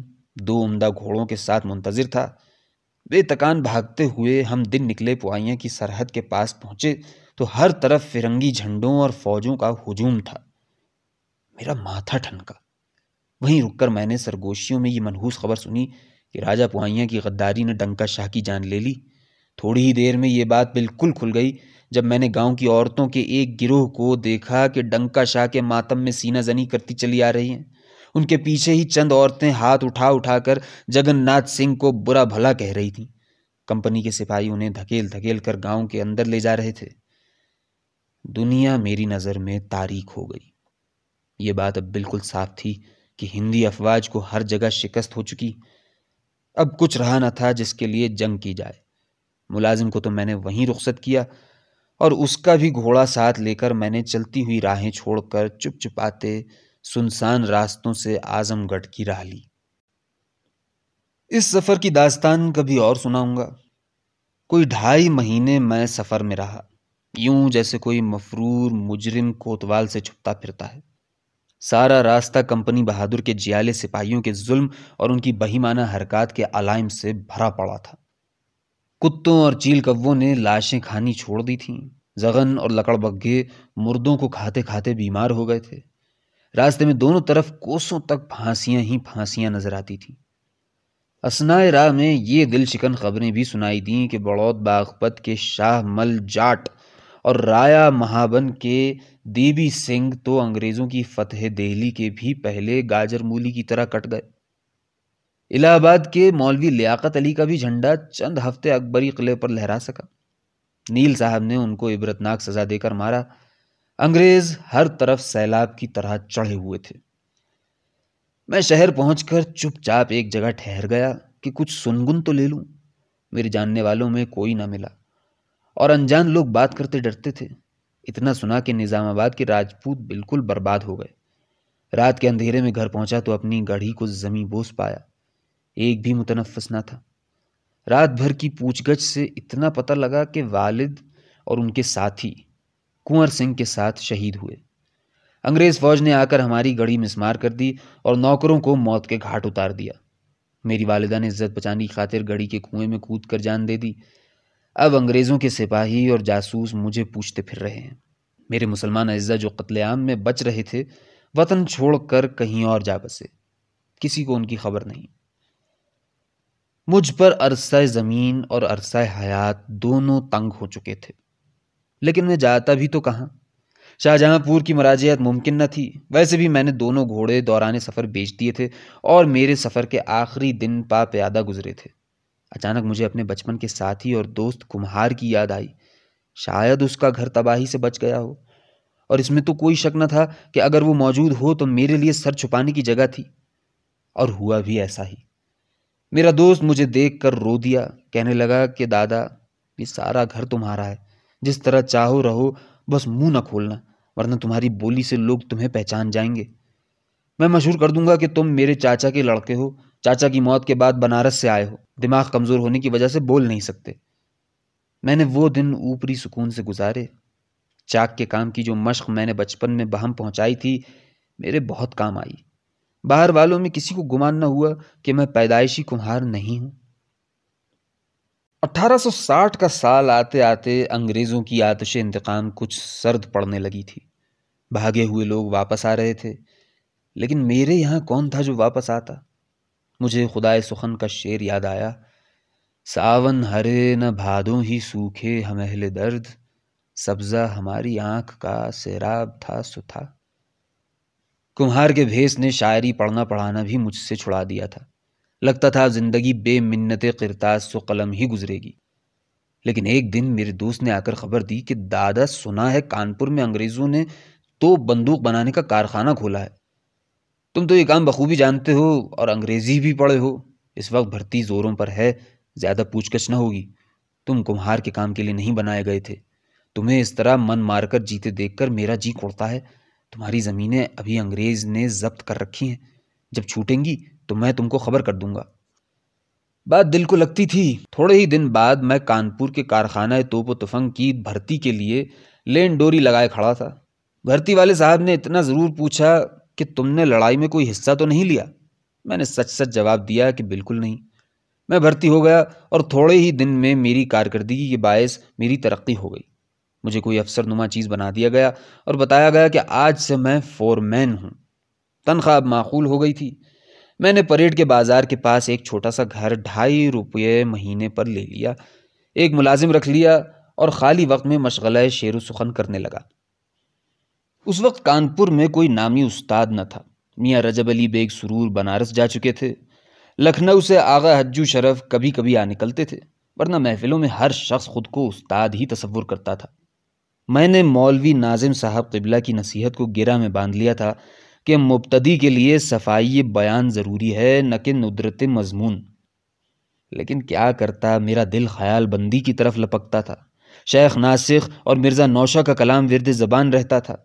Speaker 1: दो उमदा घोड़ों के साथ मुंतजिर था बेतकान भागते हुए हम दिन निकले पुआइयाँ की सरहद के पास पहुँचे तो हर तरफ फिरंगी झंडों और फौजों का हुजूम था मेरा माथा ठनका वहीं रुककर मैंने सरगोशियों में ये मनहूस खबर सुनी कि राजा पुआइयाँ की गद्दारी ने डंका शाह की जान ले ली थोड़ी ही देर में ये बात बिल्कुल खुल गई जब मैंने गांव की औरतों के एक गिरोह को देखा कि डंका शाह के मातम में सीना जनी करती चली आ रही हैं उनके पीछे ही चंद औरतें हाथ उठा उठाकर जगन्नाथ सिंह को बुरा भला कह रही थीं कंपनी के सिपाही उन्हें धकेल धकेल कर गांव के अंदर ले जा रहे थे दुनिया मेरी नज़र में तारीख हो गई ये बात अब बिल्कुल साफ थी कि हिंदी अफवाज को हर जगह शिकस्त हो चुकी अब कुछ रहा न था जिसके लिए जंग की जाए मुलाजिम को तो मैंने वहीं रुख्सत किया और उसका भी घोड़ा साथ लेकर मैंने चलती हुई राहें छोड़कर चुप चुपाते सुनसान रास्तों से आजमगढ़ की राह ली इस सफ़र की दास्तान कभी और सुनाऊंगा कोई ढाई महीने मैं सफ़र में रहा यूं जैसे कोई मफरूर मुजरिम कोतवाल से छुपता फिरता है सारा रास्ता कंपनी बहादुर के जियाले सिपाहियों के जुल्म और उनकी बहीमाना हरकत के अलाइम से भरा पड़ा था कुत्तों और चील कव्वों ने लाशें खानी छोड़ दी थीं जगन और लकड़बग्घे मुर्दों को खाते खाते बीमार हो गए थे रास्ते में दोनों तरफ कोसों तक फांसियां ही फांसियां नजर आती थीं असनाए राह में ये दिल शिकन खबरें भी सुनाई दी कि बड़ौद बागपत के शाह मल जाट और राया महाबन के देवी सिंह तो अंग्रेज़ों की फतेह दहली के भी पहले गाजर मूली की तरह कट गए इलाहाबाद के मौलवी लियाकत अली का भी झंडा चंद हफ्ते अकबरी किले पर लहरा सका नील साहब ने उनको इबरतनाक सज़ा देकर मारा अंग्रेज हर तरफ सैलाब की तरह चढ़े हुए थे मैं शहर पहुंचकर चुपचाप एक जगह ठहर गया कि कुछ सुनगुन तो ले लूं मेरे जानने वालों में कोई ना मिला और अनजान लोग बात करते डरते थे इतना सुना कि निज़ामाबाद के राजपूत बिल्कुल बर्बाद हो गए रात के अंधेरे में घर पहुंचा तो अपनी गढ़ी को जमी बोस पाया एक भी मुतनफस ना था रात भर की पूछगछ से इतना पता लगा कि वालिद और उनके साथी कुंवर सिंह के साथ शहीद हुए अंग्रेज फौज ने आकर हमारी गड़ी मिसमार कर दी और नौकरों को मौत के घाट उतार दिया मेरी वालदा ने इज्जत बचाने की खातिर गड़ी के कुएं में कूद कर जान दे दी अब अंग्रेज़ों के सिपाही और जासूस मुझे पूछते फिर रहे हैं मेरे मुसलमान अज्जा जो कत्लेआम में बच रहे थे वतन छोड़कर कहीं और जा बसे किसी को उनकी खबर नहीं मुझ पर अरसा ज़मीन और अरसा हयात दोनों तंग हो चुके थे लेकिन मैं जाता भी तो कहाँ शाहजहांपुर की मराजियत मुमकिन न थी वैसे भी मैंने दोनों घोड़े दौरान सफ़र बेच दिए थे और मेरे सफ़र के आखिरी दिन पा प्यादा गुजरे थे अचानक मुझे अपने बचपन के साथी और दोस्त कुम्हार की याद आई शायद उसका घर तबाही से बच गया हो और इसमें तो कोई शक न था कि अगर वो मौजूद हो तो मेरे लिए सर छुपाने की जगह थी और हुआ भी ऐसा ही मेरा दोस्त मुझे देख कर रो दिया कहने लगा कि दादा ये सारा घर तुम्हारा है जिस तरह चाहो रहो बस मुंह न खोलना वरना तुम्हारी बोली से लोग तुम्हें पहचान जाएंगे मैं मशहूर कर दूंगा कि तुम मेरे चाचा के लड़के हो चाचा की मौत के बाद बनारस से आए हो दिमाग कमज़ोर होने की वजह से बोल नहीं सकते मैंने वो दिन ऊपरी सुकून से गुजारे चाक के काम की जो मश्क मैंने बचपन में बहम पहुंचाई थी मेरे बहुत काम आई बाहर वालों में किसी को गुमान न हुआ कि मैं पैदाइशी कुम्हार नहीं हूं 1860 का साल आते आते अंग्रेज़ों की आतश इंतकाम कुछ सर्द पड़ने लगी थी भागे हुए लोग वापस आ रहे थे लेकिन मेरे यहाँ कौन था जो वापस आता मुझे खुदाए सुखन का शेर याद आया सावन हरे न भादों ही सूखे हमहले दर्द सब्ज़ा हमारी आँख का सैराब था सुथा कुम्हार के भेस ने शायरी पढ़ना पढ़ाना भी मुझसे छुड़ा दिया था लगता था ज़िंदगी बेमिन्नत किरताज सो कलम ही गुजरेगी लेकिन एक दिन मेरे दोस्त ने आकर खबर दी कि दादा सुना है कानपुर में अंग्रेज़ों ने तो बंदूक बनाने का कारखाना खोला है तुम तो ये काम बखूबी जानते हो और अंग्रेज़ी भी पढ़े हो इस वक्त भर्ती ज़ोरों पर है ज़्यादा पूछकछ ना होगी तुम कुम्हार के काम के लिए नहीं बनाए गए थे तुम्हें इस तरह मन मारकर जीते देखकर मेरा जी खोड़ता है तुम्हारी ज़मीनें अभी अंग्रेज़ ने जब्त कर रखी हैं जब छूटेंगी तो मैं तुमको खबर कर दूंगा बात दिल को लगती थी थोड़े ही दिन बाद मैं कानपुर के कारखाना तोपो तुफंग की भर्ती के लिए लेन डोरी लगाए खड़ा था भर्ती वाले साहब ने इतना ज़रूर पूछा कि तुमने लड़ाई में कोई हिस्सा तो नहीं लिया मैंने सच सच जवाब दिया कि बिल्कुल नहीं मैं भर्ती हो गया और थोड़े ही दिन में मेरी कारकर्दगी के बायस मेरी तरक्की हो गई मुझे कोई अफसर नुमा चीज़ बना दिया गया और बताया गया कि आज से मैं फोरमैन हूँ तनख्वाह माकूल हो गई थी मैंने परेड के बाज़ार के पास एक छोटा सा घर ढाई रुपये महीने पर ले लिया एक मुलाजिम रख लिया और ख़ाली वक्त में मशगला शेर सुखन करने लगा उस वक्त कानपुर में कोई नामी उस्ताद न था मियाँ रजब अली बेग सुरूर बनारस जा चुके थे लखनऊ से आगा हज्जू शरफ कभी कभी आ निकलते थे वरना महफिलों में हर शख्स खुद को उस्ताद ही तस्वुर करता था मैंने मौलवी नाजिम साहब किबला की नसीहत को गिरा में बांध लिया था कि मुबतदी के लिए सफाई बयान ज़रूरी है न कि नुदरत मज़मून लेकिन क्या करता मेरा दिल ख्याल बंदी की तरफ लपकता था शेख नासिख और मिर्ज़ा नौशा का कलाम विरद ज़बान रहता था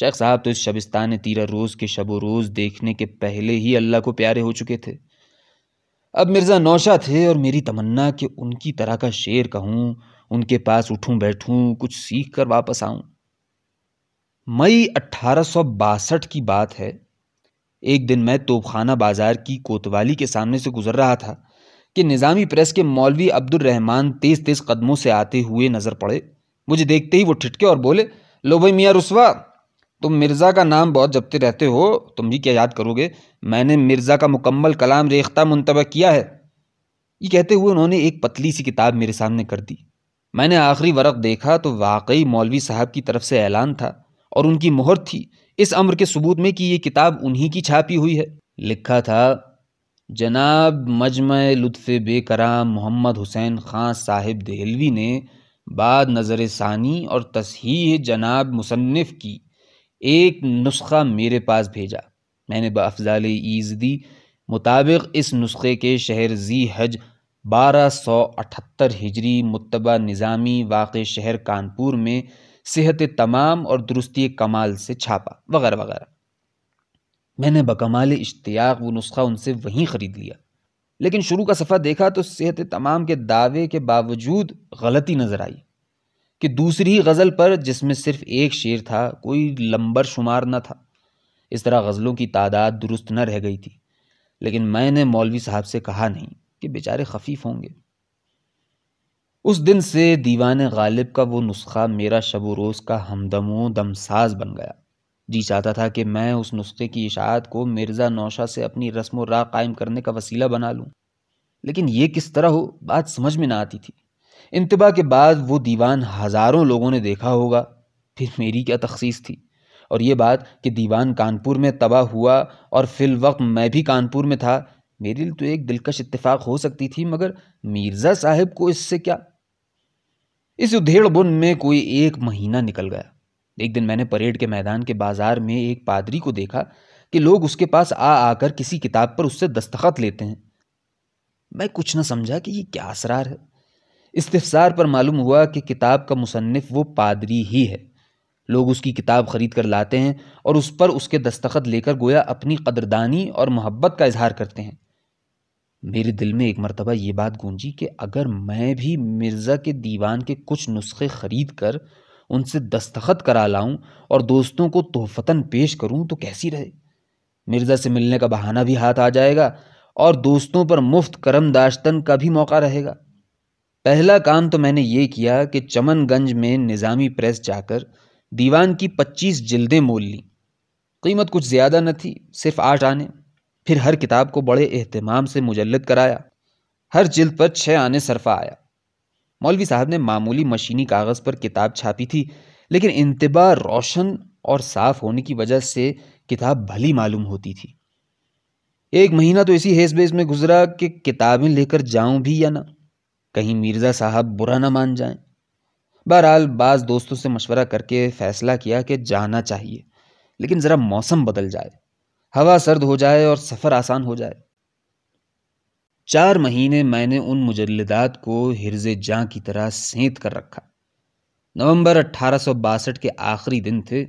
Speaker 1: शेख साहब तो इस शबिस्तान तीरा रोज़ के शब रोज़ देखने के पहले ही अल्लाह को प्यारे हो चुके थे अब मिर्ज़ा नौशा थे और मेरी तमन्ना कि उनकी तरह का शेर कहूँ उनके पास उठूँ बैठूँ कुछ सीख कर वापस आऊँ मई अट्ठारह की बात है एक दिन मैं तोपखाना बाज़ार की कोतवाली के सामने से गुज़र रहा था कि निज़ामी प्रेस के मौलवी अब्दुल रहमान तेज़ तेज़ कदमों से आते हुए नज़र पड़े मुझे देखते ही वो ठिटके और बोले लो भाई मियाँ रुस्वा तुम मिर्ज़ा का नाम बहुत जपते रहते हो तुम भी क्या याद करोगे मैंने मिर्ज़ा का मुकम्मल कलाम रेख्ता मुंतबा किया है ये कहते हुए उन्होंने एक पतली सी किताब मेरे सामने कर दी मैंने आखिरी वर्क देखा तो वाकई मौलवी साहब की तरफ से ऐलान था और उनकी मोहर थी इस अम्र के सबूत में कि ये किताब उन्हीं की छापी हुई है लिखा था जनाब मजम लुत्फ़ बेकराम मोहम्मद हुसैन खां साहिब दहलवी ने बाद नज़र सानी और तसही जनाब मुसनफ़ की एक नुस्खा मेरे पास भेजा मैंने ईज ईज़दी मुताबिक इस नुस्खे के शहर जी हज बारह सौ अठहत्तर हिजरी मुतबा निज़ामी वाक़ शहर कानपुर में सेहत तमाम और दुरुस्ती कमाल से छापा वगैरह वगैरह मैंने बकमाल इश्तियाक वो नुस्खा उनसे वहीं ख़रीद लिया लेकिन शुरू का सफ़ा देखा तो सेहत तमाम के दावे के बावजूद गलती नज़र आई कि दूसरी ही गज़ल पर जिसमें सिर्फ एक शेर था कोई लंबर शुमार न था इस तरह गज़लों की तादाद दुरुस्त न रह गई थी लेकिन मैंने मौलवी साहब से कहा नहीं कि बेचारे खफीफ होंगे उस दिन से दीवान गालिब का वो नुस्खा मेरा शब रोज़ का हमदमो दमसाज बन गया जी चाहता था कि मैं उस नुस्खे की इशात को मिर्ज़ा नौशा से अपनी रस्म राह कायम करने का वसीला बना लूँ लेकिन ये किस तरह हो बात समझ में ना आती थी इंतबा के बाद वो दीवान हज़ारों लोगों ने देखा होगा फिर मेरी क्या तखसीस थी और ये बात कि दीवान कानपुर में तबाह हुआ और फिल वक्त मैं भी कानपुर में था मेरे लिए तो एक दिलकश इत्तेफाक हो सकती थी मगर मिर्ज़ा साहब को इससे क्या इस उधेड़ बुन में कोई एक महीना निकल गया एक दिन मैंने परेड के मैदान के बाजार में एक पादरी को देखा कि लोग उसके पास आ आकर किसी किताब पर उससे दस्तखत लेते हैं मैं कुछ न समझा कि ये क्या असरार है इस्तफसार पर मालूम हुआ कि किताब का मुसन्फ़ वो पादरी ही है लोग उसकी किताब खरीद कर लाते हैं और उस पर उसके दस्तखत लेकर गोया अपनी कदरदानी और मोहब्बत का इजहार करते हैं मेरे दिल में एक मरतबा ये बात गूंजी कि अगर मैं भी मिर्ज़ा के दीवान के कुछ नुस्खे ख़रीद कर उनसे दस्तखत करा लाऊं और दोस्तों को तोहफ़ता पेश करूं तो कैसी रहे मिर्ज़ा से मिलने का बहाना भी हाथ आ जाएगा और दोस्तों पर मुफ्त करम दाश्तन का भी मौका रहेगा पहला काम तो मैंने ये किया कि चमनगंज में निज़ामी प्रेस जाकर दीवान की पच्चीस जिल्दें मोल लीं कीमत कुछ ज़्यादा न थी सिर्फ आठ आने फिर हर किताब को बड़े अहतमाम से मुजलद कराया हर जिल्द पर छः आने सरफा आया मौलवी साहब ने मामूली मशीनी कागज़ पर किताब छापी थी लेकिन इंतबा रोशन और साफ होने की वजह से किताब भली मालूम होती थी एक महीना तो इसी हेस बेस में गुजरा कि किताबें लेकर जाऊं भी या ना कहीं मिर्ज़ा साहब बुरा ना मान जाएं बहरहाल बाज़ दोस्तों से मशवरा करके फ़ैसला किया कि जाना चाहिए लेकिन ज़रा मौसम बदल जाए हवा सर्द हो जाए और सफ़र आसान हो जाए चार महीने मैंने उन मुजल्लदात को हिरज जा की तरह सेंत कर रखा नवंबर अट्ठारह के आखिरी दिन थे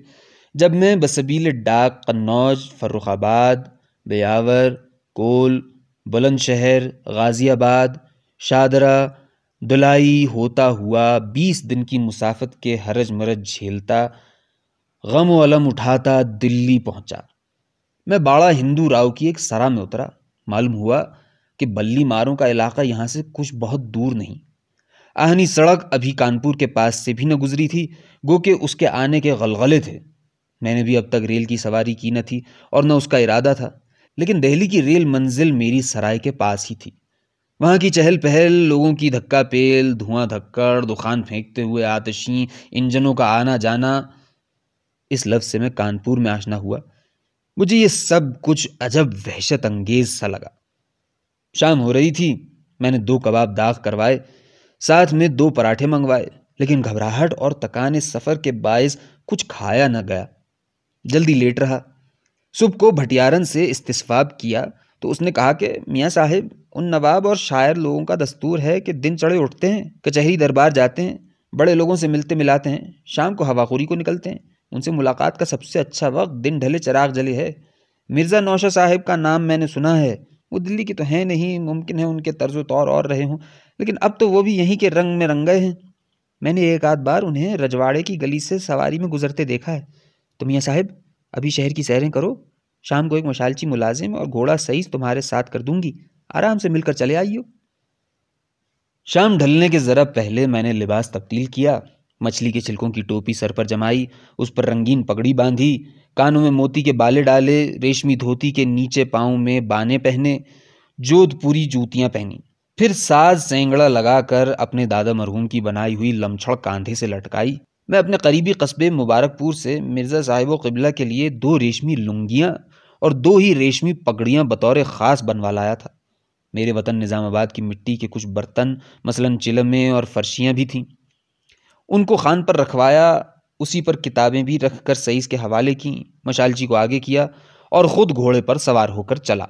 Speaker 1: जब मैं बसबील डाक कन्नौज फर्रुखाबाद बयावर कोल बुलंदशहर गाज़ियाबाद शादरा दुलाई होता हुआ बीस दिन की मुसाफत के हरज मरज झेलता गम वलम उठाता दिल्ली पहुंचा मैं बाड़ा हिंदू राव की एक सरा में उतरा मालूम हुआ कि बल्ली मारों का इलाका यहाँ से कुछ बहुत दूर नहीं आहनी सड़क अभी कानपुर के पास से भी न गुजरी थी गो के उसके आने के गलगले थे मैंने भी अब तक रेल की सवारी की न थी और न उसका इरादा था लेकिन दिल्ली की रेल मंजिल मेरी सराय के पास ही थी वहाँ की चहल पहल लोगों की धक्का पेल धुआं धक्कड़ दुकान फेंकते हुए आतशी इंजनों का आना जाना इस लफ्ज़ से मैं कानपुर में आशना हुआ मुझे ये सब कुछ अजब वहशत अंगेज सा लगा शाम हो रही थी मैंने दो कबाब दाग करवाए साथ में दो पराठे मंगवाए लेकिन घबराहट और तकाने सफ़र के बायस कुछ खाया न गया जल्दी लेट रहा सुबह को भटियारन से इस्तीफाब किया तो उसने कहा कि मियाँ साहेब उन नवाब और शायर लोगों का दस्तूर है कि दिन चढ़े उठते हैं कचहरी दरबार जाते हैं बड़े लोगों से मिलते मिलाते हैं शाम को हवाखोरी को निकलते हैं उनसे मुलाकात का सबसे अच्छा वक्त दिन ढले चराग जले है मिर्ज़ा नौशा साहिब का नाम मैंने सुना है वो दिल्ली की तो हैं नहीं मुमकिन है उनके तर्ज तौर और रहे हों लेकिन अब तो वो भी यहीं के रंग में रंग गए हैं मैंने एक आध बार उन्हें रजवाड़े की गली से सवारी में गुजरते देखा है तो मियाँ साहब अभी शहर की सैरें करो शाम को एक मशालची मुलाजिम और घोड़ा सही तुम्हारे साथ कर दूंगी आराम से मिलकर चले आइयो शाम ढलने के ज़रा पहले मैंने लिबास तब्दील किया मछली के छिलकों की टोपी सर पर जमाई उस पर रंगीन पगड़ी बांधी कानों में मोती के बाले डाले रेशमी धोती के नीचे पाँव में बाने पहने जोधपुरी जूतियाँ पहनी फिर साज सेंगड़ा लगाकर अपने दादा मरहूम की बनाई हुई लमछड़ कांधे से लटकाई मैं अपने करीबी कस्बे मुबारकपुर से मिर्ज़ा साहिब किबला के लिए दो रेशमी लुंगियाँ और दो ही रेशमी पगड़ियाँ बतौर ख़ास बनवा लाया था मेरे वतन निज़ामाबाद की मिट्टी के कुछ बर्तन मसलन चिलमें और फर्शियाँ भी थीं उनको खान पर रखवाया उसी पर किताबें भी रख कर सईस के हवाले की मशाल जी को आगे किया और खुद घोड़े पर सवार होकर चला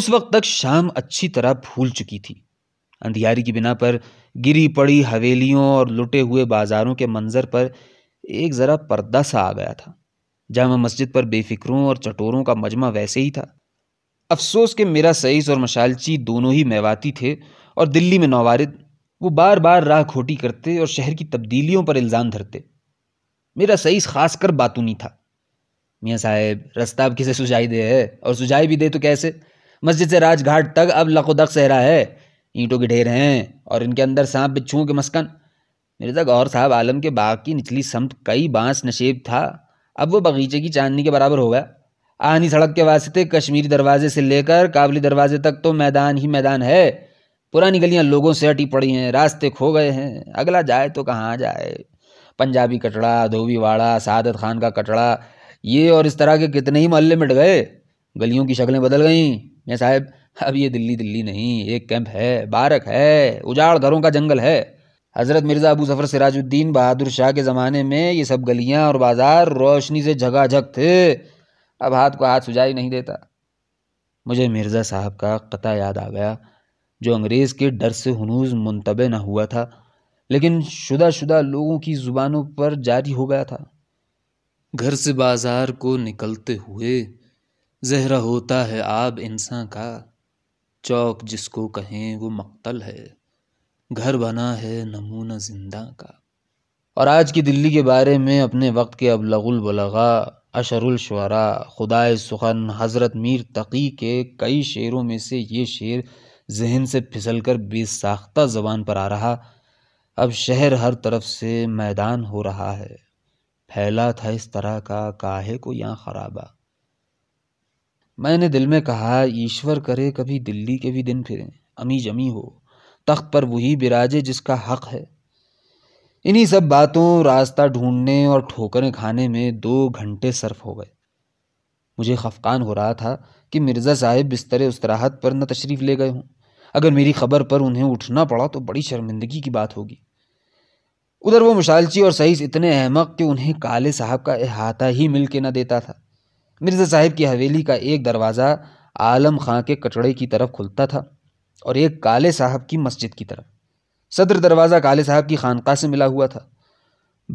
Speaker 1: उस वक्त तक शाम अच्छी तरह भूल चुकी थी अंधियारी की बिना पर गिरी पड़ी हवेलियों और लुटे हुए बाजारों के मंजर पर एक ज़रा पर्दा सा आ गया था जामा मस्जिद पर बेफिक्रों और चटोरों का मजमा वैसे ही था अफसोस के मेरा सईस और मशालची दोनों ही मेवाती थे और दिल्ली में नौवारिद वो बार बार राह खोटी करते और शहर की तब्दीलियों पर इल्ज़ाम धरते मेरा सईस खास कर बातूनी था मियाँ साहेब रास्ता अब किसे सुझाई दे है और सुझाई भी दे तो कैसे मस्जिद से राजघाट तक अब लखोदक सहरा है ईंटों के ढेर हैं और इनके अंदर सांप बिच्छुओं के मस्कन तक और साहब आलम के बाग की निचली समत कई बांस नशेब था अब वो बगीचे की चांदनी के बराबर हो गया आनी सड़क के वास्ते कश्मीरी दरवाजे से लेकर काबली दरवाजे तक तो मैदान ही मैदान है पुरानी गलियां लोगों से हटी पड़ी हैं रास्ते खो गए हैं अगला जाए तो कहाँ जाए पंजाबी कटड़ा धोबी वाड़ा सादत खान का कटड़ा ये और इस तरह के कितने ही मोहल्ले मिट गए गलियों की शक्लें बदल गईं मैं साहब अब ये दिल्ली दिल्ली नहीं एक कैंप है बारक है उजाड़ घरों का जंगल है हज़रत मिर्ज़ा अबू सफ़र सिराजुद्दीन बहादुर शाह के ज़माने में ये सब गलियाँ और बाज़ार रोशनी से झगाझग थे अब हाथ को हाथ सुझाई नहीं देता मुझे मिर्ज़ा साहब का कता याद आ गया जो अंग्रेज़ के डर से हनूज मुंतब न हुआ था लेकिन शुदा शुदा लोगों की ज़ुबानों पर जारी हो गया था घर से बाजार को निकलते हुए जहरा होता है आब इंसान का चौक जिसको कहें वो मक्तल है घर बना है नमूना जिंदा का और आज की दिल्ली के बारे में अपने वक्त के अबलगुलबलगा अशरुलशरा खुदाए सुखन हज़रत मीर तकी के कई शेरों में से ये शेर जहन से फिसल कर बेसाख्ता ज़बान पर आ रहा अब शहर हर तरफ से मैदान हो रहा है फैला था इस तरह का काहे को यहाँ खराबा मैंने दिल में कहा ईश्वर करे कभी दिल्ली के भी दिन फिरें अमी जमी हो तख्त पर वही बिराजे जिसका हक है इन्हीं सब बातों रास्ता ढूंढने और ठोकरें खाने में दो घंटे सर्फ हो गए मुझे खफकान हो रहा था कि मिर्ज़ा साहिब बिस्तर उसराहत पर न तशरीफ़ ले गए हों अगर मेरी खबर पर उन्हें उठना पड़ा तो बड़ी शर्मिंदगी की बात होगी उधर वो मिशालची और सईस इतने अहमक कि उन्हें काले साहब का अहाता ही मिल के न देता था मिर्ज़ा साहब की हवेली का एक दरवाज़ा आलम खां के कटड़े की तरफ खुलता था और एक काले साहब की मस्जिद की तरफ सदर दरवाज़ा काले साहब की खानका से मिला हुआ था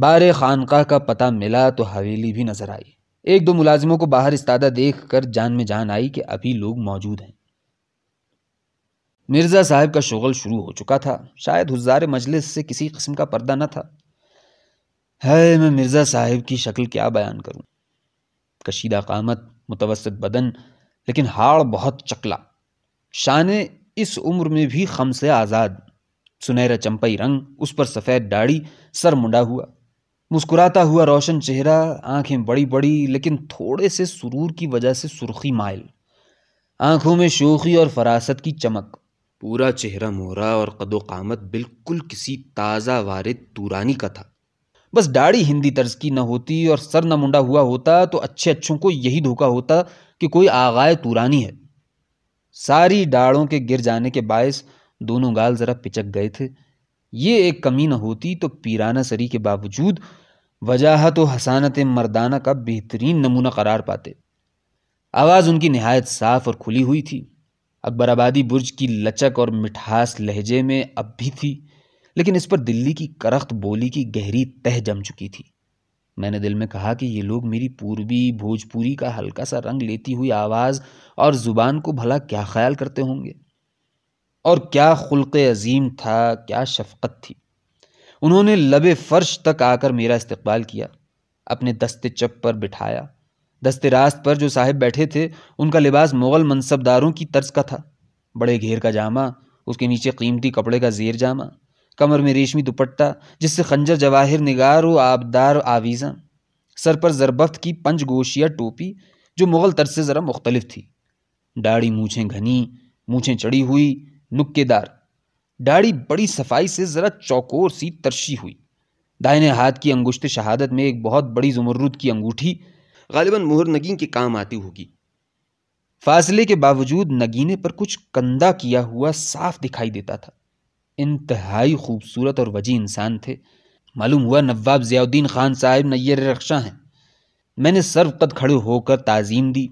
Speaker 1: बार खानका का पता मिला तो हवेली भी नज़र आई एक दो मुलाजिमों को बाहर इस्तादा देख कर जान में जान आई कि अभी लोग मौजूद हैं मिर्ज़ा साहब का शगल शुरू हो चुका था शायद हज़ार मजलिस से किसी कस्म का पर्दा न था है मैं मिर्ज़ा साहब की शक्ल क्या बयान करूं? कशीदा कामत मुतवसत बदन लेकिन हाड़ बहुत चकला शान इस उम्र में भी खम से आज़ाद सुनहरा चंपई रंग उस पर सफ़ेद दाढ़ी सर मुंडा हुआ मुस्कुराता हुआ रोशन चेहरा आंखें बड़ी बड़ी लेकिन थोड़े से सुरूर की वजह से सुर्खी माइल आंखों में शोखी और फरासत की चमक पूरा चेहरा मोहरा और कदो कामत बिल्कुल किसी ताज़ा वारिद तुरानी का था बस दाढ़ी हिंदी तर्ज की न होती और सर न मुंडा हुआ होता तो अच्छे अच्छों को यही धोखा होता कि कोई आगाए तुरानी है सारी डाड़ों के गिर जाने के बायस दोनों गाल ज़रा पिचक गए थे ये एक कमी न होती तो पीराना सरी के बावजूद वजाहत तो हसानत मर्दाना का बेहतरीन नमूना करार पाते आवाज़ उनकी नहायत साफ और खुली हुई थी अकबराबादी बुर्ज की लचक और मिठास लहजे में अब भी थी लेकिन इस पर दिल्ली की करख्त बोली की गहरी तह जम चुकी थी मैंने दिल में कहा कि ये लोग मेरी पूर्वी भोजपुरी का हल्का सा रंग लेती हुई आवाज़ और ज़ुबान को भला क्या ख्याल करते होंगे और क्या खुल्क अजीम था क्या शफकत थी उन्होंने लबे फर्श तक आकर मेरा इस्तकबाल किया अपने दस्ते चप पर बिठाया दस्ते रास्त पर जो साहेब बैठे थे उनका लिबास मुग़ल मनसबदारों की तर्ज का था बड़े घेर का जामा उसके नीचे कीमती कपड़े का जेर जामा कमर में रेशमी दुपट्टा जिससे खंजर जवाहिर निगार व आबदार आवीज़ा सर पर जरबफ्त की पंच गोशिया टोपी जो मुग़ल तर्ज से ज़रा मुख्तलिफ थी दाढ़ी मूछें घनी मूछें चढ़ी हुई नुक्केदार दाढ़ी बड़ी सफाई से ज़रा चौकोर सी तरशी हुई दाहिने हाथ की अंगुश्त शहादत में एक बहुत बड़ी जुमरुद की अंगूठी गालिबा मुहर नगीन के काम आती होगी फासले के बावजूद नगीने पर कुछ कंधा किया हुआ साफ दिखाई देता था इंतहाई खूबसूरत और वजी इंसान थे मालूम हुआ नवाब जियाउद्दीन खान साहब नैर रक्षा हैं मैंने सर्वकद खड़े होकर ताजीम दी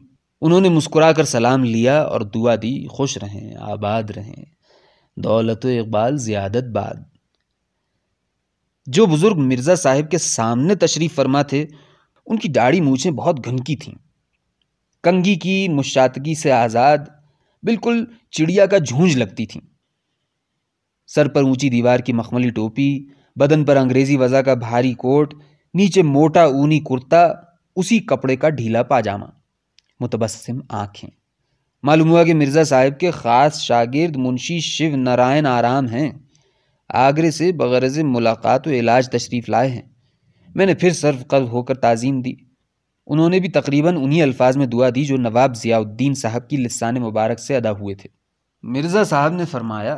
Speaker 1: उन्होंने मुस्कुरा कर सलाम लिया और दुआ दी खुश रहें आबाद रहें दौलत इकबाल ज़्यादत बाद जो बुज़ुर्ग मिर्ज़ा साहिब के सामने तशरीफ़ फरमा थे उनकी दाढ़ी मूछें बहुत घनकी थीं कंगी की मुशातगी से आज़ाद बिल्कुल चिड़िया का झूंझ लगती थीं सर पर ऊंची दीवार की मखमली टोपी बदन पर अंग्रेज़ी वज़ा का भारी कोट नीचे मोटा ऊनी कुर्ता उसी कपड़े का ढीला पाजामा मुतबसम आँखें मालूम हुआ कि मिर्ज़ा साहब के ख़ास शागिर्द मुंशी शिव नारायण आराम हैं आगरे से बगरज मुलाकात व इलाज तशरीफ़ लाए हैं मैंने फिर सर्व कल होकर ताज़ीम दी उन्होंने भी तकरीबन उन्हीं अल्फाज में दुआ दी जो नवाब ज़ियाउद्दीन साहब की लसान मुबारक से अदा हुए थे मिर्ज़ा साहब ने फरमाया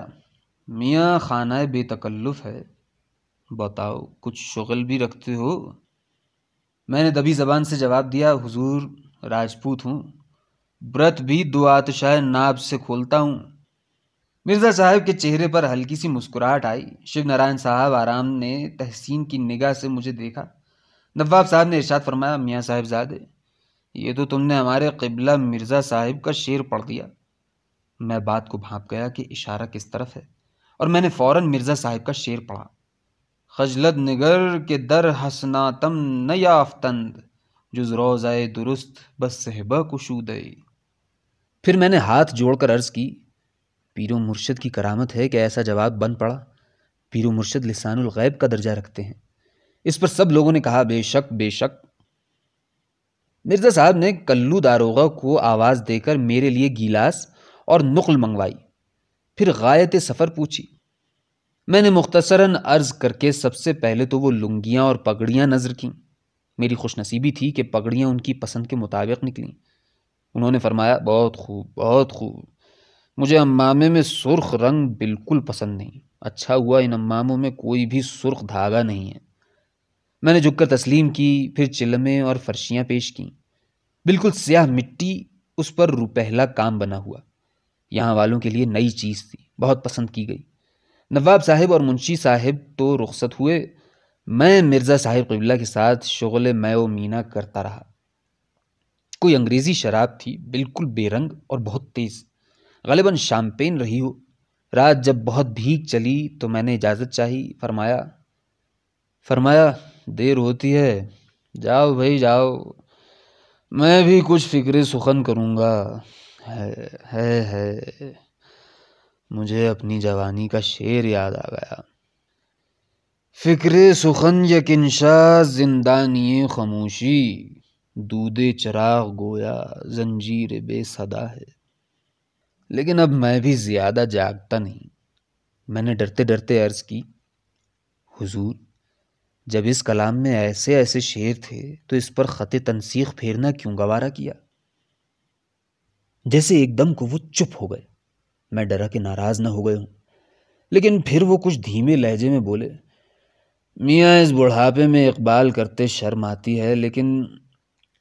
Speaker 1: मियाँ खाना बेतकल्लुफ़ है बताओ कुछ शगल भी रखते हो मैंने दबी ज़बान से जवाब दिया हुजूर राजपूत हूँ व्रत भी दो आतशाह नाब से खोलता हूँ मिर्जा साहब के चेहरे पर हल्की सी मुस्कुराहट आई शिव नारायण साहब आराम ने तहसीन की निगाह से मुझे देखा नवाब साहब ने इर्शाद फरमाया मियाँ साहेबजादे ये तो तुमने हमारे किबला मिर्ज़ा साहिब का शेर पढ़ दिया मैं बात को भाप गया कि इशारा किस तरफ है और मैंने फ़ौरन मिर्ज़ा साहिब का शेर पढ़ा खजलत निगर के दर हसनातम न जुज रोज़ आए दुरुस्त बस सहबा कुशूदई फिर मैंने हाथ जोड़कर अर्ज़ की पीरो मुर्शद की करामत है कि ऐसा जवाब बन पड़ा पीरो मुर्शद लिसानुलगैब का दर्जा रखते हैं इस पर सब लोगों ने कहा बेशक बेशक मिर्ज़ा साहब ने कल्लू दारोगा को आवाज़ देकर मेरे लिए गिलास और नुकल मंगवाई फिर गायत सफ़र पूछी मैंने मुख्तसरन अर्ज़ करके सबसे पहले तो वो लुंगियाँ और पगड़ियाँ नज़र कं मेरी खुशनसीबी थी कि पगड़ियाँ उनकी पसंद के मुताबिक निकलीं उन्होंने फरमाया बहुत खूब बहुत खूब मुझे अम्मामे में सुर्ख रंग बिल्कुल पसंद नहीं अच्छा हुआ इन अम्मामों में कोई भी सुर्ख धागा नहीं है मैंने झुककर तस्लीम की फिर चिलमें और फर्शियाँ पेश कं बिल्कुल स्याह मिट्टी उस पर रुपहला काम बना हुआ यहाँ वालों के लिए नई चीज़ थी बहुत पसंद की गई नवाब साहब और मुंशी साहब तो रुखसत हुए मैं मिर्ज़ा साहिब कबिल्ला के साथ शगल मैो मीना करता रहा कोई अंग्रेज़ी शराब थी बिल्कुल बेरंग और बहुत तेज़ गलिबा शैम्पेन रही हो रात जब बहुत भीग चली तो मैंने इजाज़त चाही फरमाया फरमाया देर होती है जाओ भाई जाओ मैं भी कुछ फ़िक्र सुखन करूँगा है है है मुझे अपनी जवानी का शेर याद आ गया फ़िक्र सुखन यकिनशा जिंदानी खामोशी दूधे चराग गोया जंजीर बेसदा है लेकिन अब मैं भी ज़्यादा जागता नहीं मैंने डरते डरते अर्ज़ की हुजूर जब इस कलाम में ऐसे ऐसे शेर थे तो इस पर ख़त तनसीख फेरना क्यों गवारा किया जैसे एकदम को वो चुप हो गए मैं डरा के नाराज़ ना हो गए हूँ लेकिन फिर वो कुछ धीमे लहजे में बोले मियाँ इस बुढ़ापे में इकबाल करते शर्म आती है लेकिन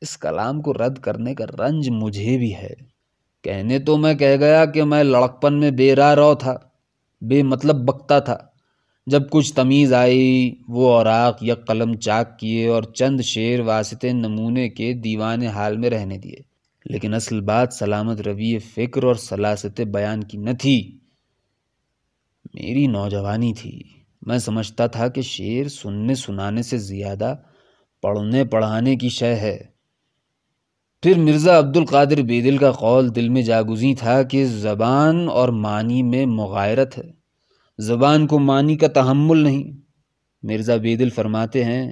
Speaker 1: इस कलाम को रद्द करने का रंज मुझे भी है कहने तो मैं कह गया कि मैं लड़कपन में बेरा रो था बेमतलब बकता था जब कुछ तमीज़ आई वो औराक या कलम चाक किए और चंद शेर वास्ते नमूने के दीवान हाल में रहने दिए लेकिन असल बात सलामत रवि फ़िक्र और सलासत बयान की न थी मेरी नौजवानी थी मैं समझता था कि शेर सुनने सुनाने से ज़्यादा पढ़ने पढ़ाने की शय है फिर मिर्ज़ा अब्दुल कादिर बेदिल का कौल दिल में जागुजी था कि ज़बान और मानी में मुगारत है ज़बान को मानी का तहमुल नहीं मिर्ज़ा बेदिल फरमाते हैं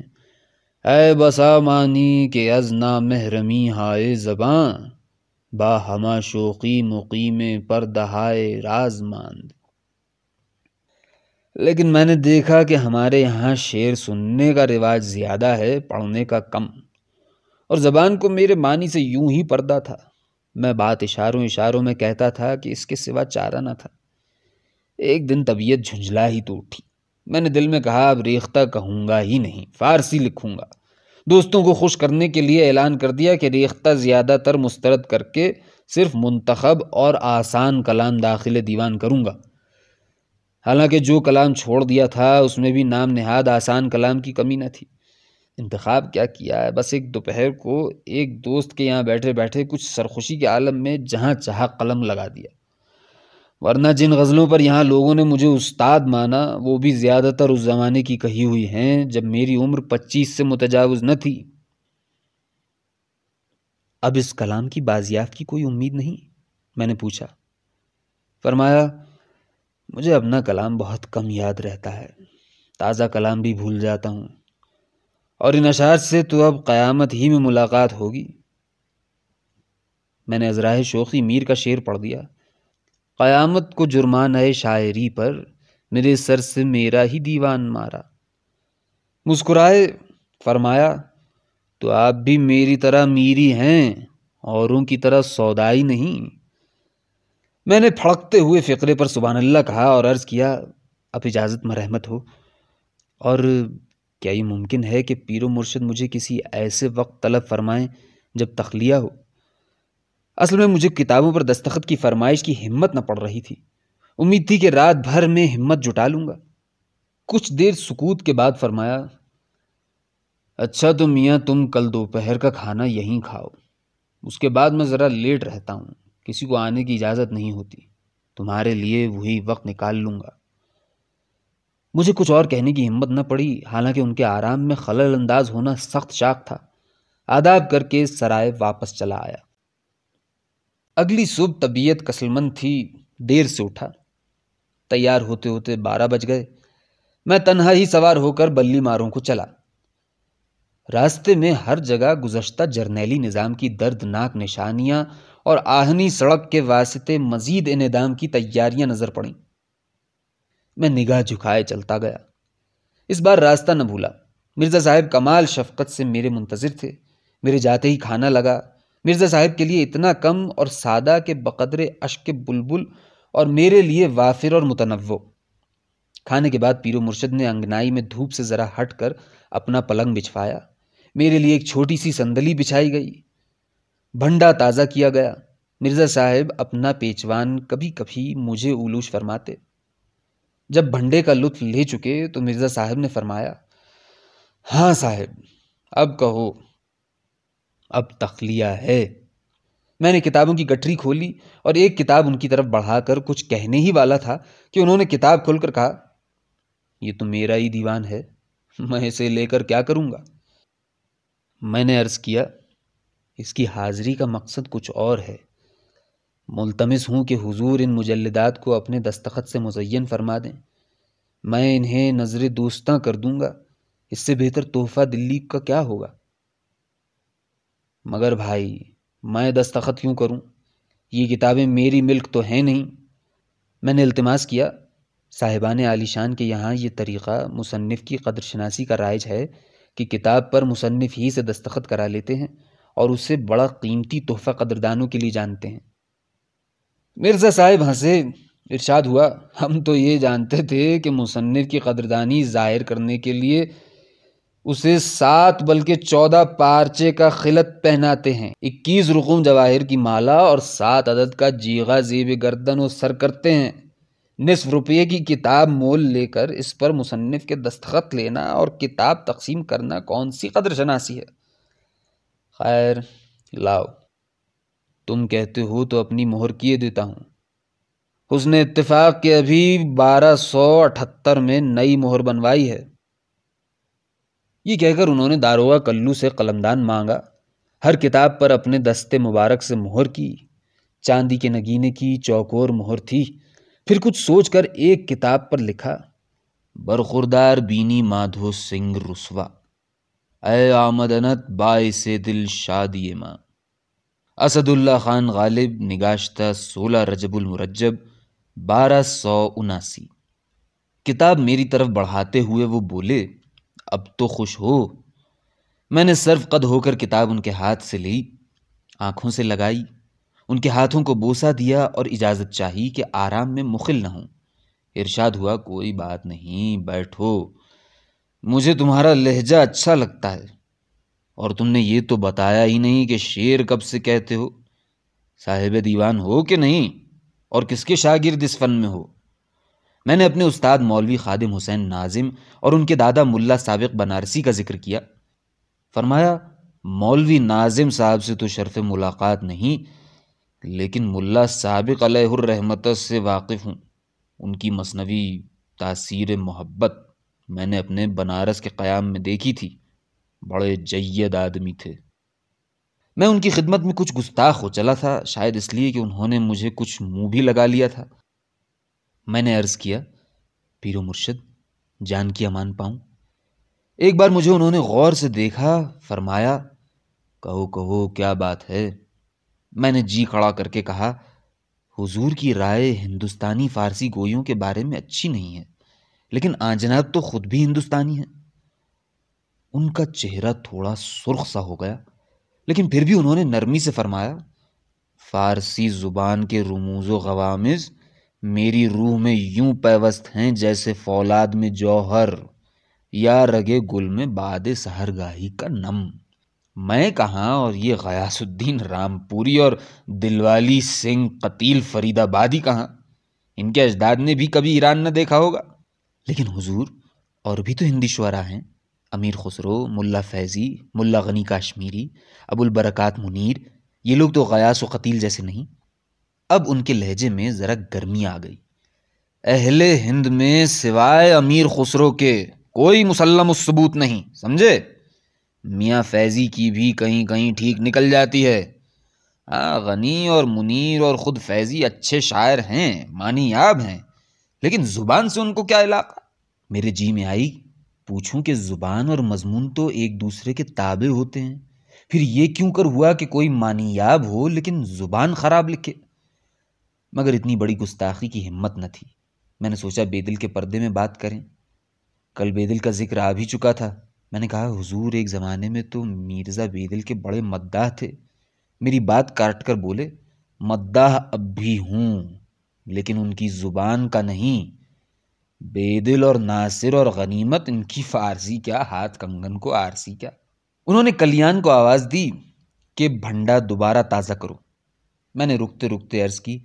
Speaker 1: ऐ बसा मानी के अजना महरमी हाय ज़बान बा हमा शोक़ी मुकीम पर दहाय राजमांद लेकिन मैंने देखा कि हमारे यहाँ शेर सुनने का रिवाज ज़्यादा है पढ़ने का कम और ज़बान को मेरे मानी से यूं ही पर्दा था मैं बात इशारों इशारों में कहता था कि इसके सिवा चारा ना था एक दिन तबीयत झुंझला ही तो उठी मैंने दिल में कहा अब रेख्ता कहूँगा ही नहीं फ़ारसी लिखूँगा दोस्तों को खुश करने के लिए ऐलान कर दिया कि रेख्ता ज़्यादातर मुस्तरद करके सिर्फ मुंतखब और आसान कलाम दाखिल दीवान करूँगा हालांकि जो कलाम छोड़ दिया था उसमें भी नाम नहाद आसान कलाम की कमी न थी इंतखब क्या किया है बस एक दोपहर को एक दोस्त के यहाँ बैठे बैठे कुछ सरखुशी के आलम में जहाँ चाह कलम लगा दिया वरना जिन गज़लों पर यहाँ लोगों ने मुझे उस्ताद माना वो भी ज़्यादातर उस ज़माने की कही हुई हैं जब मेरी उम्र पच्चीस से मुतजावज़ न थी अब इस कलाम की बाजियाफ की कोई उम्मीद नहीं मैंने पूछा फरमाया मुझे अपना कलाम बहुत कम याद रहता है ताज़ा कलाम भी भूल जाता हूँ और इन अशार से तो अब क़यामत ही में मुलाकात होगी मैंने अजराह शोखी मीर का शेर पढ़ दिया क़यामत को जुर्माना शायरी पर मेरे सर से मेरा ही दीवान मारा मुस्कुराए फरमाया तो आप भी मेरी तरह मीरी हैं औरों की तरह सौदाई नहीं मैंने फड़कते हुए फ़िक्रे पर सुबहानल्ला कहा और अर्ज़ किया आप इजाज़त मरहमत हो और क्या ये मुमकिन है कि पीर मुर्शद मुझे किसी ऐसे वक्त तलब फरमाएं जब तखलिया हो असल में मुझे किताबों पर दस्तखत की फरमाइश की हिम्मत न पड़ रही थी उम्मीद थी कि रात भर में हिम्मत जुटा लूंगा कुछ देर सुकूत के बाद फरमाया अच्छा तो मियाँ तुम कल दोपहर का खाना यहीं खाओ उसके बाद मैं ज़रा लेट रहता हूँ किसी को आने की इजाज़त नहीं होती तुम्हारे लिए वही वक्त निकाल लूँगा मुझे कुछ और कहने की हिम्मत न पड़ी हालांकि उनके आराम में खलल अंदाज होना सख्त शाक था आदाब करके सराय वापस चला आया अगली सुबह तबीयत कसलमंद थी देर से उठा तैयार होते होते बारह बज गए मैं तनहा ही सवार होकर बल्ली मारों को चला रास्ते में हर जगह गुजशत जर्नैली निज़ाम की दर्दनाक निशानियां और आहनी सड़क के वास्ते मजीद इनदाम की तैयारियां नज़र पड़ीं मैं निगाह झुकाए चलता गया इस बार रास्ता न भूला मिर्ज़ा साहब कमाल शफकत से मेरे मुंतज़र थे मेरे जाते ही खाना लगा मिर्ज़ा साहब के लिए इतना कम और सादा के बकदरे अश्क बुलबुल और मेरे लिए वाफिर और मुतनवो खाने के बाद पीरो मुर्शद ने अंगनाई में धूप से ज़रा हट कर अपना पलंग बिछवाया मेरे लिए एक छोटी सी संदली बिछाई गई भंडा ताज़ा किया गया मिर्ज़ा साहब अपना पेचवान कभी कभी मुझे उलूश फरमाते जब भंडे का लुत्फ ले चुके तो मिर्ज़ा साहब ने फरमाया हाँ साहब अब कहो अब तखलिया है मैंने किताबों की गठरी खोली और एक किताब उनकी तरफ बढ़ाकर कुछ कहने ही वाला था कि उन्होंने किताब खोलकर कहा यह तो मेरा ही दीवान है मैं इसे लेकर क्या करूंगा मैंने अर्ज़ किया इसकी हाजिरी का मकसद कुछ और है मुलतमस हूँ कि हुजूर इन मुजलदात को अपने दस्तखत से मुजयन फरमा दें मैं इन्हें नज़र दोस्तां कर दूंगा इससे बेहतर तोहफ़ा दिल्ली का क्या होगा मगर भाई मैं दस्तखत क्यों करूँ ये किताबें मेरी मिल्क तो हैं नहीं मैंने अल्तमास किया साहिबान आलिशान के यहाँ ये तरीक़ा मुसनफ़ की कदर शनासी का राइज है कि किताब पर मुसनफ़ ही से दस्तखत करा लेते हैं और उससे बड़ा कीमती तोहफ़ा कदरदानों के लिए जानते हैं मिर्ज़ा साहिब हंसे इरशाद हुआ हम तो ये जानते थे कि मुसनफ़ की कदरदानी ज़ाहिर करने के लिए उसे सात बल्कि चौदह पार्चे का खिलत पहनाते हैं इक्कीस रुकूम जवाहिर की माला और सात अदद का जीगा जेब गर्दन और सर करते हैं नसफ रुपये की किताब मोल लेकर इस पर मुसनफ़ के दस्तखत लेना और किताब तकसीम करना कौन सी कदर शनासी है खैर लाओ तुम कहते हो तो अपनी मोहर किए देता हूँ उसने इत्तेफाक के अभी बारह सौ अठहत्तर में नई मोहर बनवाई है ये कहकर उन्होंने दारोगा कल्लू से कलमदान मांगा हर किताब पर अपने दस्ते मुबारक से मोहर की चांदी के नगीने की चौकोर मोहर थी फिर कुछ सोचकर एक किताब पर लिखा बरखुरदार बीनी माधो सिंह रुसवा ए आमदनत बाय से दिल शादी माँ असदुल्ला ख़ान गालिब निगाश्ता सोलह रजबुलमरजब बारह सौ उनासी किताब मेरी तरफ बढ़ाते हुए वो बोले अब तो खुश हो मैंने सर्फ कद होकर किताब उनके हाथ से ली आँखों से लगाई उनके हाथों को बोसा दिया और इजाज़त चाही कि आराम में मुखिल न हूं इरशाद हुआ कोई बात नहीं बैठो मुझे तुम्हारा लहजा अच्छा लगता है और तुमने ये तो बताया ही नहीं कि शेर कब से कहते हो साहिब दीवान हो कि नहीं और किसके शागिर्द इस फ़न में हो मैंने अपने उस्ताद मौलवी खादिम हुसैन नाजिम और उनके दादा मुल्ला साबिक बनारसी का जिक्र किया फरमाया मौलवी नाजिम साहब से तो शर्फ मुलाकात नहीं लेकिन मुल्ला साबिक रहमत से वाकिफ़ हूँ उनकी मसनवी तासीर मोहब्बत मैंने अपने बनारस के क्याम में देखी थी बड़े जैद आदमी थे मैं उनकी खिदमत में कुछ गुस्ताख हो चला था शायद इसलिए कि उन्होंने मुझे कुछ मुंह भी लगा लिया था मैंने अर्ज़ किया पीरो मुर्शद जान की अमान पाऊं एक बार मुझे उन्होंने गौर से देखा फरमाया कहो कहो क्या बात है मैंने जी खड़ा करके कहा हुजूर की राय हिंदुस्तानी फ़ारसी गोयों के बारे में अच्छी नहीं है लेकिन आजनाब तो ख़ुद भी हिंदुस्तानी है उनका चेहरा थोड़ा सुर्ख सा हो गया लेकिन फिर भी उन्होंने नरमी से फरमाया फ़ारसी ज़ुबान के रमूज़ गवामिज़ मेरी रूह में यूं पैवस्त हैं जैसे फौलाद में जौहर या रगे गुल में बाद सहरगाही का नम मैं कहाँ और ये गयासुद्दीन रामपुरी और दिलवाली सिंह कतील फरीदाबादी कहाँ इनके अजदाद ने भी कभी ईरान न देखा होगा लेकिन हुजूर और भी तो हिंदी शुरा हैं अमीर खुसरो मुल्ला फैज़ी मुल्ला गनी काश्मीरी बरकात मुनीर ये लोग तो गयास व कतील जैसे नहीं अब उनके लहजे में ज़रा गर्मी आ गई अहले हिंद में सिवाय अमीर खुसरो के कोई मुसलम सबूत नहीं समझे मियाँ फैज़ी की भी कहीं कहीं ठीक निकल जाती है हाँ गनी और मुनीर और ख़ुद फैज़ी अच्छे शायर हैं मानियाब हैं लेकिन ज़ुबान से उनको क्या इलाका मेरे जी में आई पूछूं कि ज़ुबान और मज़मून तो एक दूसरे के ताबे होते हैं फिर ये क्यों कर हुआ कि कोई मानियाब हो लेकिन ज़ुबान ख़राब लिखे मगर इतनी बड़ी गुस्ताखी की हिम्मत न थी मैंने सोचा बेदिल के पर्दे में बात करें कल बेदिल का जिक्र आ भी चुका था मैंने कहा हुजूर एक ज़माने में तो मिर्ज़ा बेदिल के बड़े मद्दाह थे मेरी बात काट कर बोले मद्दाह अब भी हूँ लेकिन उनकी ज़ुबान का नहीं बेदिल और नासिर और गनीमत इनकी फारसी क्या हाथ कंगन को आरसी क्या उन्होंने कल्याण को आवाज़ दी कि भंडा दोबारा ताज़ा करो मैंने रुकते रुकते अर्ज़ की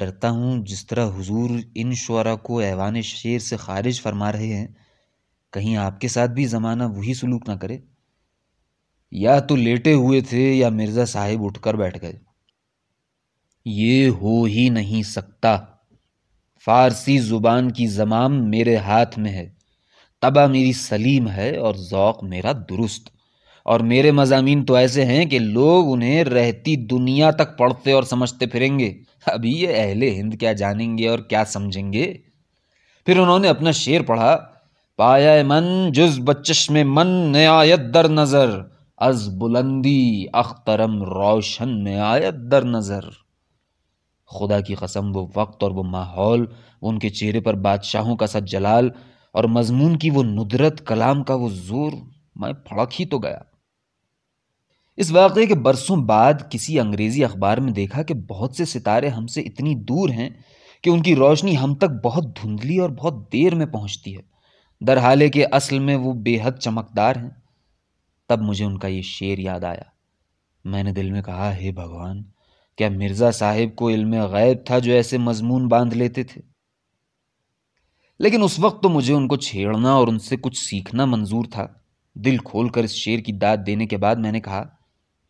Speaker 1: डरता हूँ जिस तरह हुजूर इन शुरा को ऐवान शेर से खारिज फरमा रहे हैं कहीं आपके साथ भी ज़माना वही सलूक ना करे या तो लेटे हुए थे या मिर्ज़ा साहिब उठकर बैठ गए ये हो ही नहीं सकता फ़ारसी ज़ुबान की ज़माम मेरे हाथ में है तबा मेरी सलीम है और ज़ौक मेरा दुरुस्त और मेरे मजामी तो ऐसे हैं कि लोग उन्हें रहती दुनिया तक पढ़ते और समझते फिरेंगे अभी ये अहले हिंद क्या जानेंगे और क्या समझेंगे फिर उन्होंने अपना शेर पढ़ा पाया मन जुज बचश में मन नयायत दर नज़र अज बुलंदी अख्तरम रोशन नयायत आयत दर नज़र खुदा की कसम वो वक्त और वो माहौल उनके चेहरे पर बादशाहों का सा जलाल और मजमून की वो नुदरत कलाम का वो जोर मैं फड़क ही तो गया इस वाक़े के बरसों बाद किसी अंग्रेज़ी अखबार में देखा कि बहुत से सितारे हमसे इतनी दूर हैं कि उनकी रोशनी हम तक बहुत धुंधली और बहुत देर में पहुंचती है दरहाले के असल में वो बेहद चमकदार हैं तब मुझे उनका ये शेर याद आया मैंने दिल में कहा हे भगवान क्या मिर्ज़ा साहिब को इल्म गैब था जो ऐसे मजमून बांध लेते थे लेकिन उस वक्त तो मुझे उनको छेड़ना और उनसे कुछ सीखना मंजूर था दिल खोल कर इस शेर की दाद देने के बाद मैंने कहा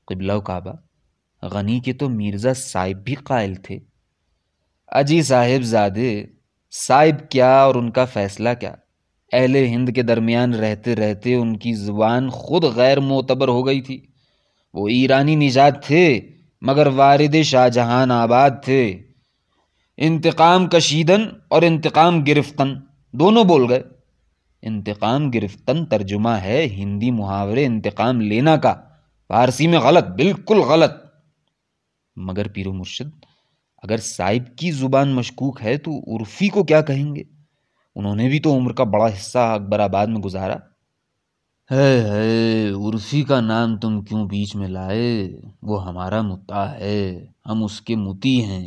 Speaker 1: किबला काबा गनी के तो मिर्ज़ा साहिब भी कायल थे अजी साहिब ज़ादे साहिब क्या और उनका फ़ैसला क्या अहले हिंद के दरमियान रहते रहते उनकी ज़ुबान खुद गैर मोतबर हो गई थी वो ईरानी निजात थे मगर वारद शाहजहान आबाद थे इंतकाम कशीदन और इंतकाम गिरफ्तन दोनों बोल गए इंतकाम गिरफ्तन तर्जुमा है हिंदी मुहावरे इंतकाम लेना का फारसी में गलत बिल्कुल गलत मगर पीरो मुर्शद अगर साहिब की ज़ुबान मशकूक है तो उर्फ़ी को क्या कहेंगे उन्होंने भी तो उम्र का बड़ा हिस्सा अकबराबाद में गुजारा है है उर्फी का नाम तुम क्यों बीच में लाए वो हमारा मुता है हम उसके मुती हैं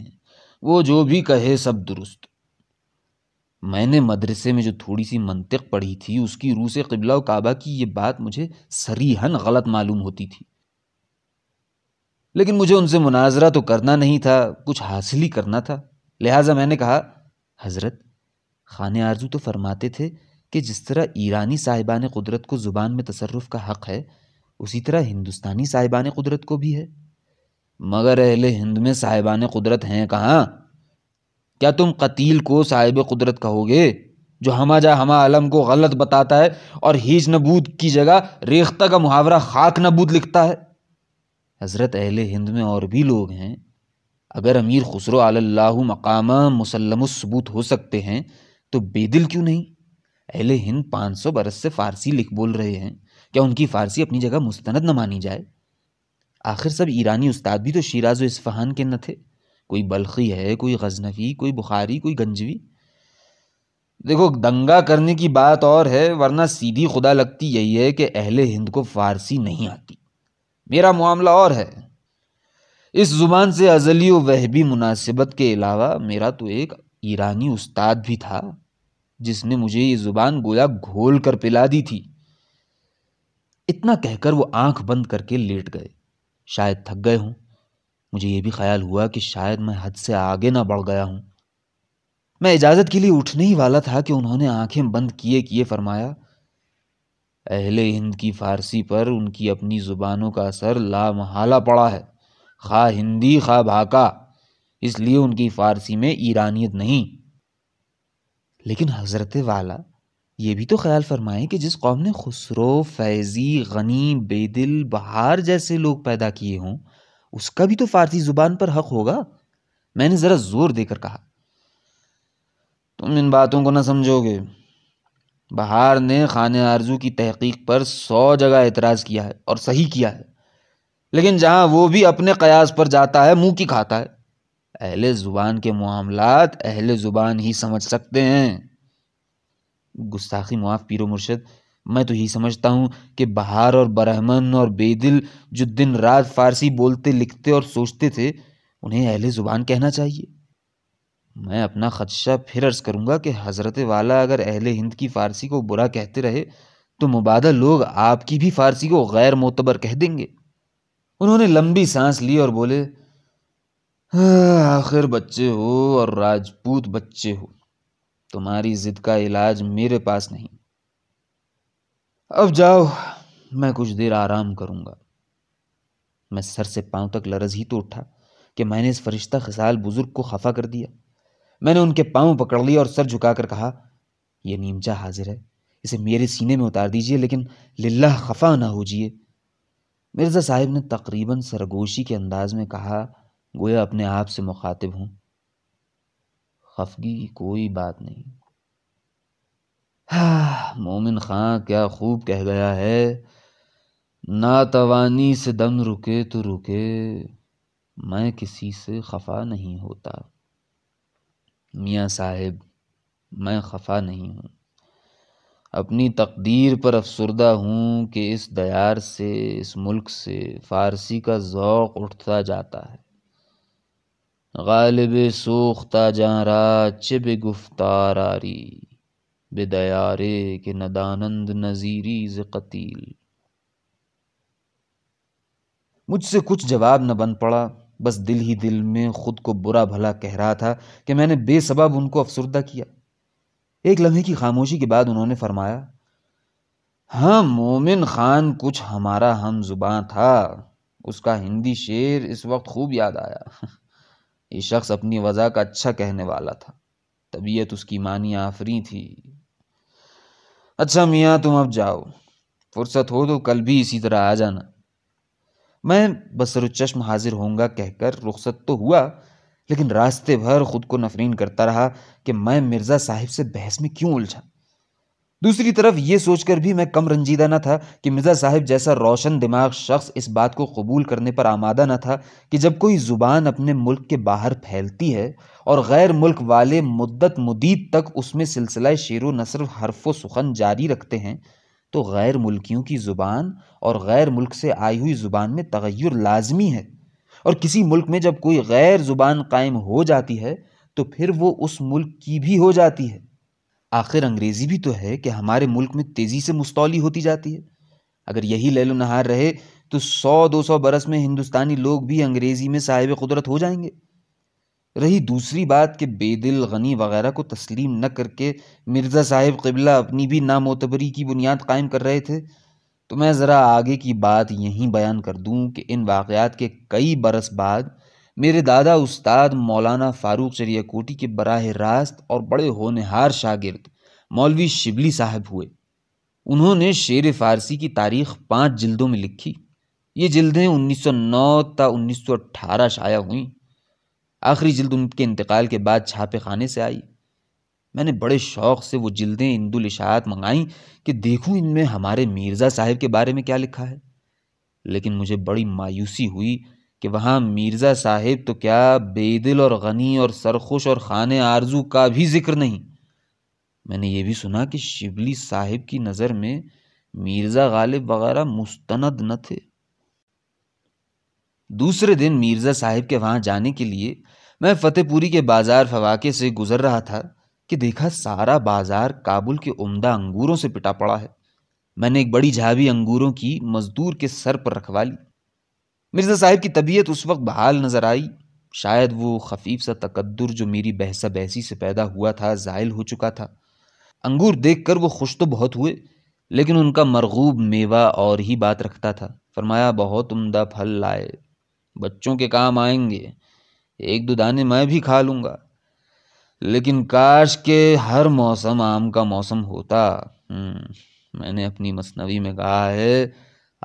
Speaker 1: वो जो भी कहे सब दुरुस्त मैंने मदरसे में जो थोड़ी सी मंतिक पढ़ी थी उसकी रूह से किबला काबा की ये बात मुझे सरीहन गलत मालूम होती थी लेकिन मुझे उनसे मुनाजरा तो करना नहीं था कुछ हासिल ही करना था लिहाजा मैंने कहा हज़रत खान आरजू तो फरमाते थे कि जिस तरह ईरानी साहिबान कुदरत को ज़ुबान में तसरफ़ का हक़ है उसी तरह हिंदुस्तानी साहिबान कुदरत को भी है मगर अहल हिंद में साहिबान कुदरत हैं कहाँ क्या तुम कतील को साहिब कुदरत कहोगे जो हमा जा हमा आलम को गलत बताता है और हीज नबूद की जगह रेख्ता का मुहावरा खाक नबूद लिखता है हज़रत अहल हिंद में और भी लोग हैं अगर अमीर खुसरो मकामा मकाम मुसलमसबूत हो सकते हैं तो बेदिल क्यों नहीं अहल हिंद 500 बरस से फ़ारसी लिख बोल रहे हैं क्या उनकी फ़ारसी अपनी जगह मुस्तंद न मानी जाए आखिर सब ईरानी उस्ताद भी तो शिराज इस्फहान के न थे कोई बल्खी है कोई गजनवी कोई बुखारी कोई गंजवी देखो दंगा करने की बात और है वरना सीधी खुदा लगती यही है कि अहल हिंद को फ़ारसी नहीं आती मेरा मामला और है इस ज़ुबान से अजली व वहबी मुनासिबत के अलावा मेरा तो एक ईरानी उस्ताद भी था जिसने मुझे ये ज़ुबान गोया घोल कर पिला दी थी इतना कहकर वो आंख बंद करके लेट गए शायद थक गए हूं मुझे यह भी ख्याल हुआ कि शायद मैं हद से आगे ना बढ़ गया हूं मैं इजाज़त के लिए उठने ही वाला था कि उन्होंने आंखें बंद किए किए फरमाया अहले हिंद की फ़ारसी पर उनकी अपनी ज़ुबानों का असर लामहला पड़ा है खा हिंदी खा भाका इसलिए उनकी फ़ारसी में ईरानियत नहीं लेकिन हज़रत वाला ये भी तो ख्याल फरमाएं कि जिस कौम ने खुसरो फैज़ी गनी बेदिल बहार जैसे लोग पैदा किए हों उसका भी तो फ़ारसी ज़ुबान पर हक़ होगा मैंने ज़रा ज़ोर देकर कहा तुम इन बातों को ना समझोगे बहार ने खान आरजू की तहकीक पर सौ जगह एतराज़ किया है और सही किया है लेकिन जहाँ वो भी अपने कयास पर जाता है मुंह की खाता है अहल ज़ुबान के मामला अहल ज़ुबान ही समझ सकते हैं गुस्ताखी मुआफ़ पीरो मुर्शद मैं तो यही समझता हूँ कि बहार और बरहमन और बेदिल जो दिन रात फारसी बोलते लिखते और सोचते थे उन्हें अहल ज़ुबान कहना चाहिए मैं अपना खदशा फिर अर्ज़ करूँगा कि हज़रत वाला अगर अहल हिंद की फ़ारसी को बुरा कहते रहे तो मुबादा लोग आपकी भी फ़ारसी को गैर मोतबर कह देंगे उन्होंने लंबी सांस ली और बोले हाँ, आखिर बच्चे हो और राजपूत बच्चे हो तुम्हारी जिद का इलाज मेरे पास नहीं अब जाओ मैं कुछ देर आराम करूंगा मैं सर से पांव तक लरज ही तो उठा कि मैंने इस फरिश्ता खिसाल बुजुर्ग को खफा कर दिया मैंने उनके पांव पकड़ लिए और सर झुकाकर कहा यह नीमचा हाजिर है इसे मेरे सीने में उतार दीजिए लेकिन लिल्ला खफा ना हो जाइए मिर्ज़ा साहिब ने तकरीबन सरगोशी के अंदाज में कहा गोया अपने आप से मुखातिब हूँ खफगी की कोई बात नहीं हाँ, मोमिन खां क्या खूब कह गया है नातवानी से दम रुके तो रुके मैं किसी से खफा नहीं होता मियाँ साहेब मैं खफा नहीं हूँ अपनी तकदीर पर अफसरदा हूँ कि इस दयार से इस मुल्क से फ़ारसी का ज़ौक़ उठता जाता है गालिब सूख्ता जहाँ चिब गुफ्तार आरी बेदयारे के नदानंद नज़ीरी ज कतील मुझसे कुछ जवाब न बन पड़ा बस दिल ही दिल में खुद को बुरा भला कह रहा था कि मैंने बेसबाब उनको अफसरदा किया एक लम्हे की खामोशी के बाद उन्होंने फरमाया हाँ मोमिन खान कुछ हमारा हम जुबान था उसका हिंदी शेर इस वक्त खूब याद आया ये शख्स अपनी वजह का अच्छा कहने वाला था तबीयत उसकी मानी आफरी थी अच्छा मियाँ तुम अब जाओ फुर्सत हो तो कल भी इसी तरह आ जाना मैं बसर चश्म हाजिर होंगे कहकर रुख्सत तो हुआ लेकिन रास्ते भर खुद को नफरीन करता रहा कि मैं मिर्ज़ा साहिब से बहस में क्यों उलझा दूसरी तरफ ये सोचकर भी मैं कम रंजीदा ना था कि मिर्ज़ा साहब जैसा रोशन दिमाग शख्स इस बात को कबूल करने पर आमादा ना था कि जब कोई ज़ुबान अपने मुल्क के बाहर फैलती है और गैर मुल्क वाले मुद्दत मुदीद तक उसमें सिलसिला शेर न सिर्फ हरफ व सुखन जारी रखते हैं तो गैर मुल्कियों की ज़ुबान और गैर मुल्क से आई हुई ज़ुबान में तगैर लाजमी है और किसी मुल्क में जब कोई गैर ज़ुबान कायम हो जाती है तो फिर वो उस मुल्क की भी हो जाती है आखिर अंग्रेज़ी भी तो है कि हमारे मुल्क में तेज़ी से मुस्तौली होती जाती है अगर यही लहलो नहार रहे तो सौ दो सौ बरस में हिंदुस्तानी लोग भी अंग्रेज़ी में साहिब कुदरत हो जाएंगे रही दूसरी बात कि बेदिल गनी वगैरह को तस्लीम न करके मिर्ज़ा साहिब किबला अपनी भी नामोतबरी की बुनियाद कायम कर रहे थे तो मैं ज़रा आगे की बात यहीं बयान कर दूं कि इन वाक़ात के कई बरस बाद मेरे दादा उस्ताद मौलाना फ़ारूक चरिया कोटी के बराह रास्त और बड़े होनहार शागिर्द मौलवी शिबली साहब हुए उन्होंने शेर फ़ारसी की तारीख पाँच जिल्दों में लिखी ये जिल्दें 1909 ता 1918 शाया हुई आखिरी जिल्द उनके इंतकाल के बाद छापे खाने से आई मैंने बड़े शौक़ से वो जिल्दें इंदुल इशात मंगाईं कि देखूं इनमें हमारे मिर्ज़ा साहब के बारे में क्या लिखा है लेकिन मुझे बड़ी मायूसी हुई कि वहाँ मिर्ज़ा साहेब तो क्या बेदिल और गनी और सरखुश और ख़ान आरजू का भी ज़िक्र नहीं मैंने ये भी सुना कि शिबली साहिब की नज़र में मिर्ज़ा गालिब वगैरह मुस्तंद न थे दूसरे दिन मिर्ज़ा साहिब के वहाँ जाने के लिए मैं फ़तेहपुरी के बाज़ार फवाके से गुज़र रहा था कि देखा सारा बाज़ार काबुल के उम्दा अंगूरों से पिटा पड़ा है मैंने एक बड़ी झाबी अंगूरों की मज़दूर के सर पर रखवा ली मिर्ज़ा साहब की तबीयत उस वक्त बहाल नज़र आई शायद वो खफीफ सा तकद्दर जो मेरी बहसा बहसी से पैदा हुआ था जायल हो चुका था अंगूर देख कर वो खुश तो बहुत हुए लेकिन उनका मरगूब मेवा और ही बात रखता था फरमाया बहुत उमदा फल लाए बच्चों के काम आएंगे एक दो दाने मैं भी खा लूँगा लेकिन काश के हर मौसम आम का मौसम होता हम्म, मैंने अपनी मसनवी में कहा है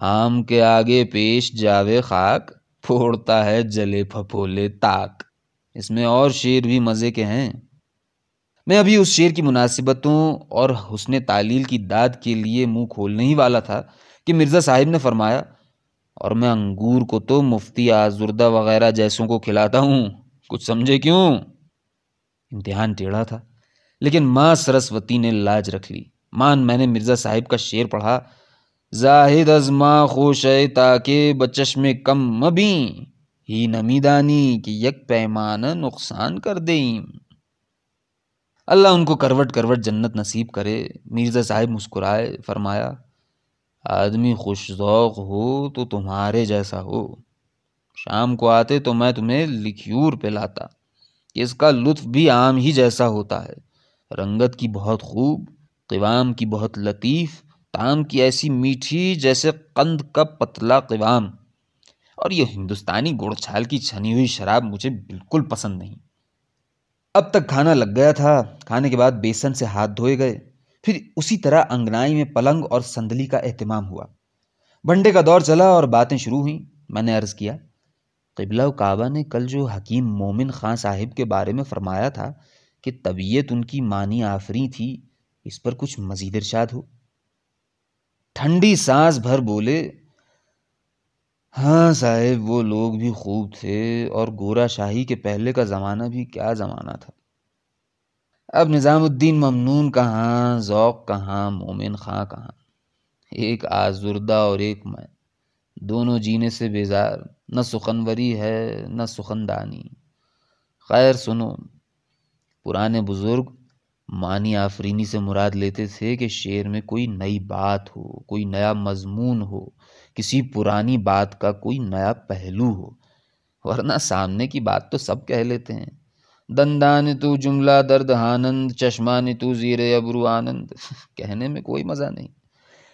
Speaker 1: आम के आगे पेश जावे खाक फोड़ता है जले फपोले ताक इसमें और शेर भी मज़े के हैं मैं अभी उस शेर की मुनासिबतों और हुसन तालील की दाद के लिए मुंह खोलने ही वाला था कि मिर्ज़ा साहिब ने फरमाया और मैं अंगूर को तो मुफ्ती आजुर्दा वगैरह जैसों को खिलाता हूं कुछ समझे क्यों इम्तिहान टेढ़ा था लेकिन माँ सरस्वती ने लाज रख ली मान मैंने मिर्ज़ा साहिब का शेर पढ़ा जाहिद अजमा खुश है ताकि में कम मबी ही नमीदानी कि यक पैमान नुकसान कर दे अल्लाह उनको करवट करवट जन्नत नसीब करे मिर्ज़ा साहिब मुस्कुराए फरमाया आदमी खुश ओक़ हो तो तुम्हारे जैसा हो शाम को आते तो मैं तुम्हें लिख्यूर पिलाता इसका लुत्फ़ भी आम ही जैसा होता है रंगत की बहुत खूब क़वाम की बहुत लतीफ़ ताम की ऐसी मीठी जैसे कंद का पतला क़वाम और यह हिंदुस्तानी गुड़छाल की छनी हुई शराब मुझे बिल्कुल पसंद नहीं अब तक खाना लग गया था खाने के बाद बेसन से हाथ धोए गए फिर उसी तरह अंगनाई में पलंग और संदली का अहतमाम हुआ भंडे का दौर चला और बातें शुरू हुई मैंने अर्ज़ किया किबला काबा ने कल जो हकीम मोमिन खां साहिब के बारे में फरमाया था कि तबीयत उनकी मानी आफरी थी इस पर कुछ मजीद इर्शाद हो ठंडी सांस भर बोले हाँ साहेब वो लोग भी खूब थे और गोरा शाही के पहले का ज़माना भी क्या ज़माना था अब निज़ामुद्दीन ममनून कहाँ ज़ौक़ कहाँ मोमिन खां कहाँ एक आजुर्दा और एक मैं दोनों जीने से बेजार न सुखनवरी है न सुखनदानी खैर सुनो पुराने बुज़ुर्ग मानी आफरीनी से मुराद लेते थे कि शेर में कोई नई बात हो कोई नया मजमून हो किसी पुरानी बात का कोई नया पहलू हो वरना सामने की बात तो सब कह लेते हैं दंदान तू जुमला दर्द आनंद चश्मा ने तू जीरे अबरू आनंद कहने में कोई मज़ा नहीं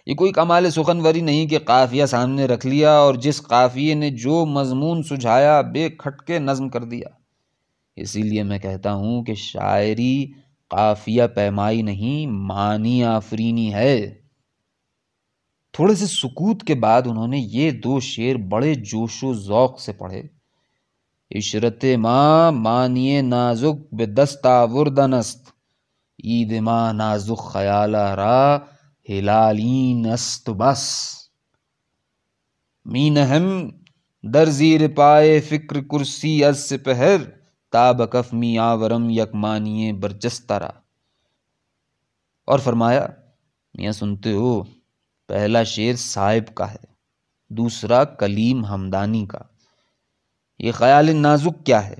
Speaker 1: ये कोई कमाल सुखनवरी नहीं कि काफ़िया सामने रख लिया और जिस काफ़िए ने जो मजमून सुझाया बेखटके नज़म कर दिया इसीलिए मैं कहता हूँ कि शायरी काफिया पैमाई नहीं मानी आफरीनी है थोड़े से सुकूत के बाद उन्होंने ये दो शेर बड़े जोशो ज़ौक़ से पढ़े इशरत माँ मानिए नाजुक बेदस्तावरदनस्त ईद माँ नाजुक ख्याल रा हिलालीन अस्त बस मीन हम दर्जी पाए फ़िक्र कुर्सी अस पहर ताबकफ मियावरम यकमानिय बरजस्तरा और फरमाया मियाँ सुनते हो पहला शेर साहिब का है दूसरा कलीम हमदानी का ये ख्याल नाजुक क्या है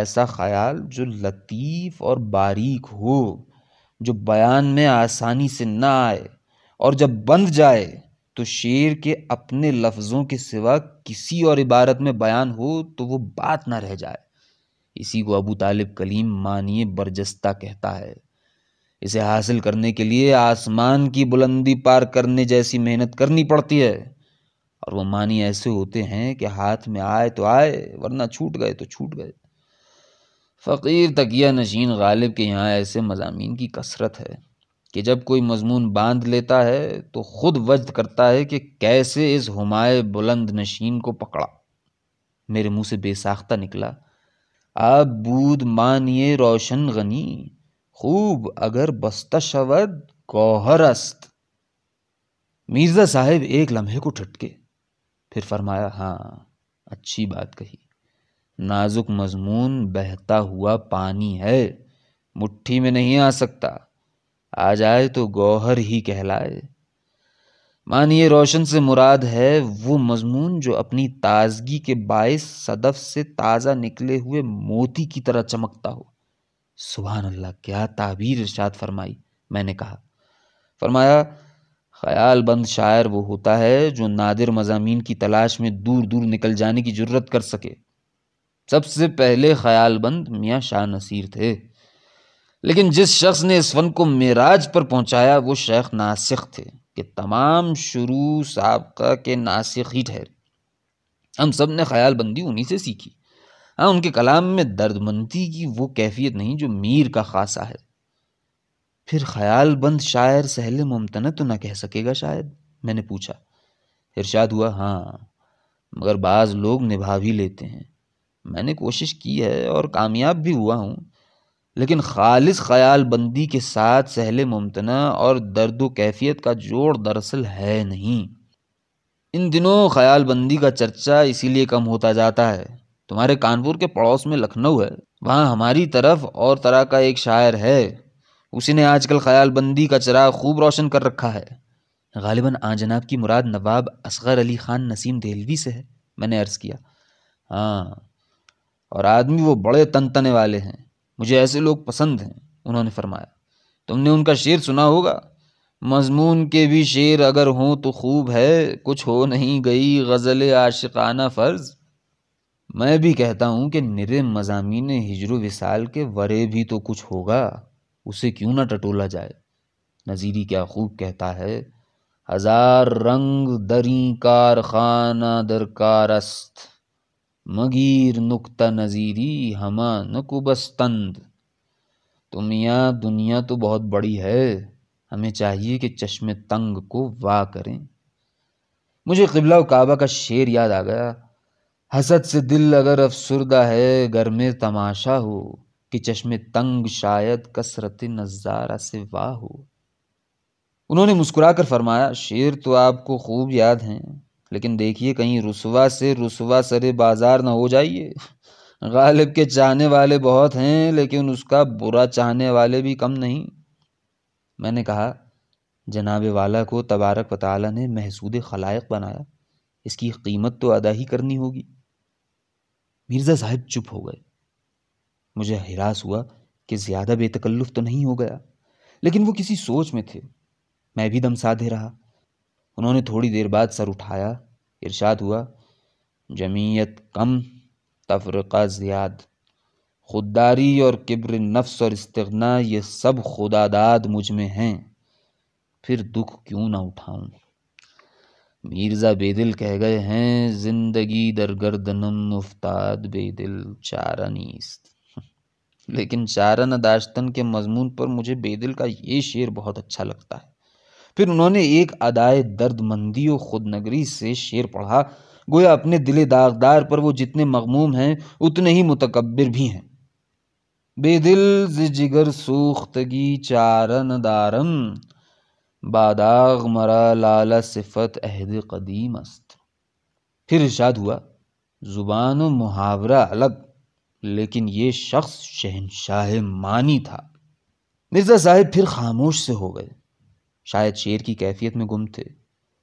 Speaker 1: ऐसा ख्याल जो लतीफ़ और बारीक हो जो बयान में आसानी से ना आए और जब बंध जाए तो शेर के अपने लफ्ज़ों के सिवा किसी और इबारत में बयान हो तो वो बात ना रह जाए इसी को अबू तालिब कलीम मानिए बर्जस्ता कहता है इसे हासिल करने के लिए आसमान की बुलंदी पार करने जैसी मेहनत करनी पड़ती है और वो मानी ऐसे होते हैं कि हाथ में आए तो आए वरना छूट गए तो छूट गए फ़कीर तकिया नशीन गालिब के यहाँ ऐसे मजामी की कसरत है कि जब कोई मजमून बांध लेता है तो ख़ुद वजद करता है कि कैसे इस हमाय बुलंद नशीन को पकड़ा मेरे मुंह से बेसाख्ता निकला आप बूद मानिए रोशन गनी खूब अगर बस्ता शवद अस्त मिर्जा साहेब एक लम्हे को ठटके फिर फरमाया हाँ अच्छी बात कही नाजुक मजमून बहता हुआ पानी है मुट्ठी में नहीं आ सकता आ जाए तो गौहर ही कहलाए मानिए रोशन से मुराद है वो मजमून जो अपनी ताजगी के बायस सदफ से ताज़ा निकले हुए मोती की तरह चमकता हो सुबह अल्लाह क्या ताबीर इर्शाद फरमाई मैंने कहा फरमाया ख्याल बंद शायर वो होता है जो नादिर मजामी की तलाश में दूर दूर निकल जाने की जरूरत कर सके सबसे पहले ख्याल बंद मियाँ शाह नसीर थे लेकिन जिस शख्स ने इस फन को मेराज पर पहुंचाया वो शेख नासिक थे कि तमाम शुरू सबका के नासिक ही ठहरे हम सब ने ख्याल बंदी उन्हीं से सीखी हाँ उनके कलाम में दर्दमंदी की वो कैफियत नहीं जो मीर का खासा है फिर ख्याल बंद शायर सहल मुमतना तो ना कह सकेगा शायद मैंने पूछा इरशाद हुआ हाँ मगर बाज़ लोग निभा भी लेते हैं मैंने कोशिश की है और कामयाब भी हुआ हूँ लेकिन खालिस ख्याल बंदी के साथ सहल मुमतना और दर्द कैफियत का जोड़ दरअसल है नहीं इन दिनों ख्याल बंदी का चर्चा इसीलिए कम होता जाता है तुम्हारे कानपुर के पड़ोस में लखनऊ है वहाँ हमारी तरफ और तरह का एक शायर है उसी ने आजकल ख्याल बंदी का चराग खूब रोशन कर रखा है गालिबा आजनाब की मुराद नवाब असगर अली ख़ान नसीम दहलवी से है मैंने अर्ज़ किया हाँ और आदमी वो बड़े तन तने वाले हैं मुझे ऐसे लोग पसंद हैं उन्होंने फरमाया तुमने उनका शेर सुना होगा मजमून के भी शेर अगर हों तो खूब है कुछ हो नहीं गई गज़ल आशिकाना फ़र्ज़ मैं भी कहता हूँ कि निरे मजामी हिजर विसाल के वरे भी तो कुछ होगा उसे क्यों ना टटोला जाए नज़ीरी क्या खूब कहता है हज़ार रंग दरी कारखाना दरकारस्त मगीर नुकता नज़ीरी हमा नकुबस्तंद तुम यहाँ दुनिया तो बहुत बड़ी है हमें चाहिए कि चश्मे तंग को वाह करें मुझे किबला काबा का शेर याद आ गया हसद से दिल अगर अफसरदा है घर में तमाशा हो कि चश्मे तंग शायद कसरत नज़ारा से वाह हो उन्होंने मुस्कुराकर फरमाया शेर तो आपको खूब याद हैं लेकिन देखिए कहीं रसुवा से रसुवा सरे बाजार ना हो जाइए गालिब के चाहने वाले बहुत हैं लेकिन उसका बुरा चाहने वाले भी कम नहीं मैंने कहा जनाब वाला को तबारक वाली ने महसूद खलायक बनाया इसकी कीमत तो अदा ही करनी होगी मिर्ज़ा साहब चुप हो गए मुझे हिरास हुआ कि ज़्यादा बेतकल्लुफ़ तो नहीं हो गया लेकिन वो किसी सोच में थे मैं भी साधे रहा उन्होंने थोड़ी देर बाद सर उठाया इरशाद हुआ जमीयत कम तफरका ज़्याद खुददारी और किब्र नफ्स और इस्तना ये सब खुदादाद मुझ में हैं फिर दुख क्यों ना उठाऊं मिर्ज़ा बेदिल कह गए हैं ज़िंदगी दरगर्दनम उफ्ताद बेदिल चारा नीस्त लेकिन चारा नदाश्तन दाश्तन के मजमून पर मुझे बेदिल का ये शेर बहुत अच्छा लगता है फिर उन्होंने एक अदाए दर्दमंदी खुद नगरी से शेर पढ़ा गोया अपने दिले दागदार पर वो जितने मगमूम हैं उतने ही मुतकबिर भी हैं बेदिल जिगर सूख्तगी चारन दारम बादाग मरा लाला सिफत अहद कदीम अस्त फिर इर्शाद हुआ ज़ुबान मुहावरा अलग लेकिन ये शख्स शहनशाह मानी था मिर्ज़ा साहेब फिर खामोश से हो गए शायद शेर की कैफियत में गुम थे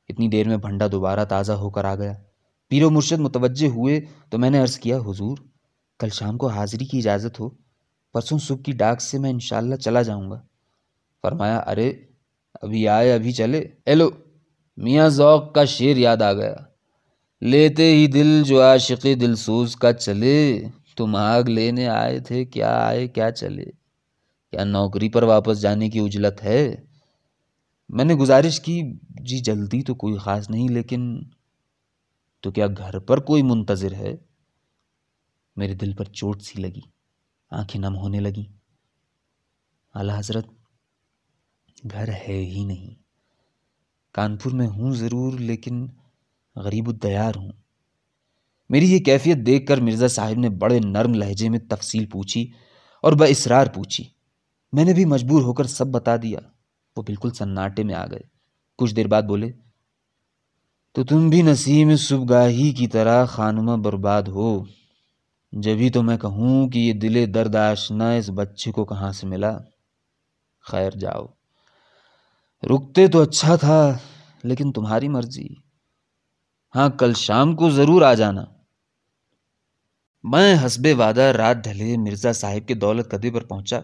Speaker 1: इतनी देर में भंडा दोबारा ताज़ा होकर आ गया पीरो मुर्शद मुतवजह हुए तो मैंने अर्ज़ किया हुजूर कल शाम को हाजिरी की इजाज़त हो परसों सुबह की डाक से मैं इन चला जाऊँगा फरमाया अरे अभी आए अभी चले हेलो मियाँ ज़ौक का शेर याद आ गया लेते ही दिल जो आशिकी दिलसूज का चले तुम आग लेने आए थे क्या आए क्या चले क्या नौकरी पर वापस जाने की उजलत है मैंने गुज़ारिश की जी जल्दी तो कोई ख़ास नहीं लेकिन तो क्या घर पर कोई मुंतज़िर है मेरे दिल पर चोट सी लगी आंखें नम होने लगी आला हजरत घर है ही नहीं कानपुर में हूँ ज़रूर लेकिन गरीब उद्दयार हूँ मेरी ये कैफियत देखकर मिर्ज़ा साहिब ने बड़े नर्म लहजे में तफसील पूछी और बसरार पूछी मैंने भी मजबूर होकर सब बता दिया वो बिल्कुल सन्नाटे में आ गए कुछ देर बाद बोले तो तुम भी नसीम सुबगाही की तरह खानुमा बर्बाद हो ही तो मैं कहूँ कि ये दिले दर्द आशना इस बच्चे को कहाँ से मिला खैर जाओ रुकते तो अच्छा था लेकिन तुम्हारी मर्जी हाँ कल शाम को ज़रूर आ जाना मैं हसबे वादा रात ढले मिर्ज़ा साहिब के दौलत कदे पर पहुंचा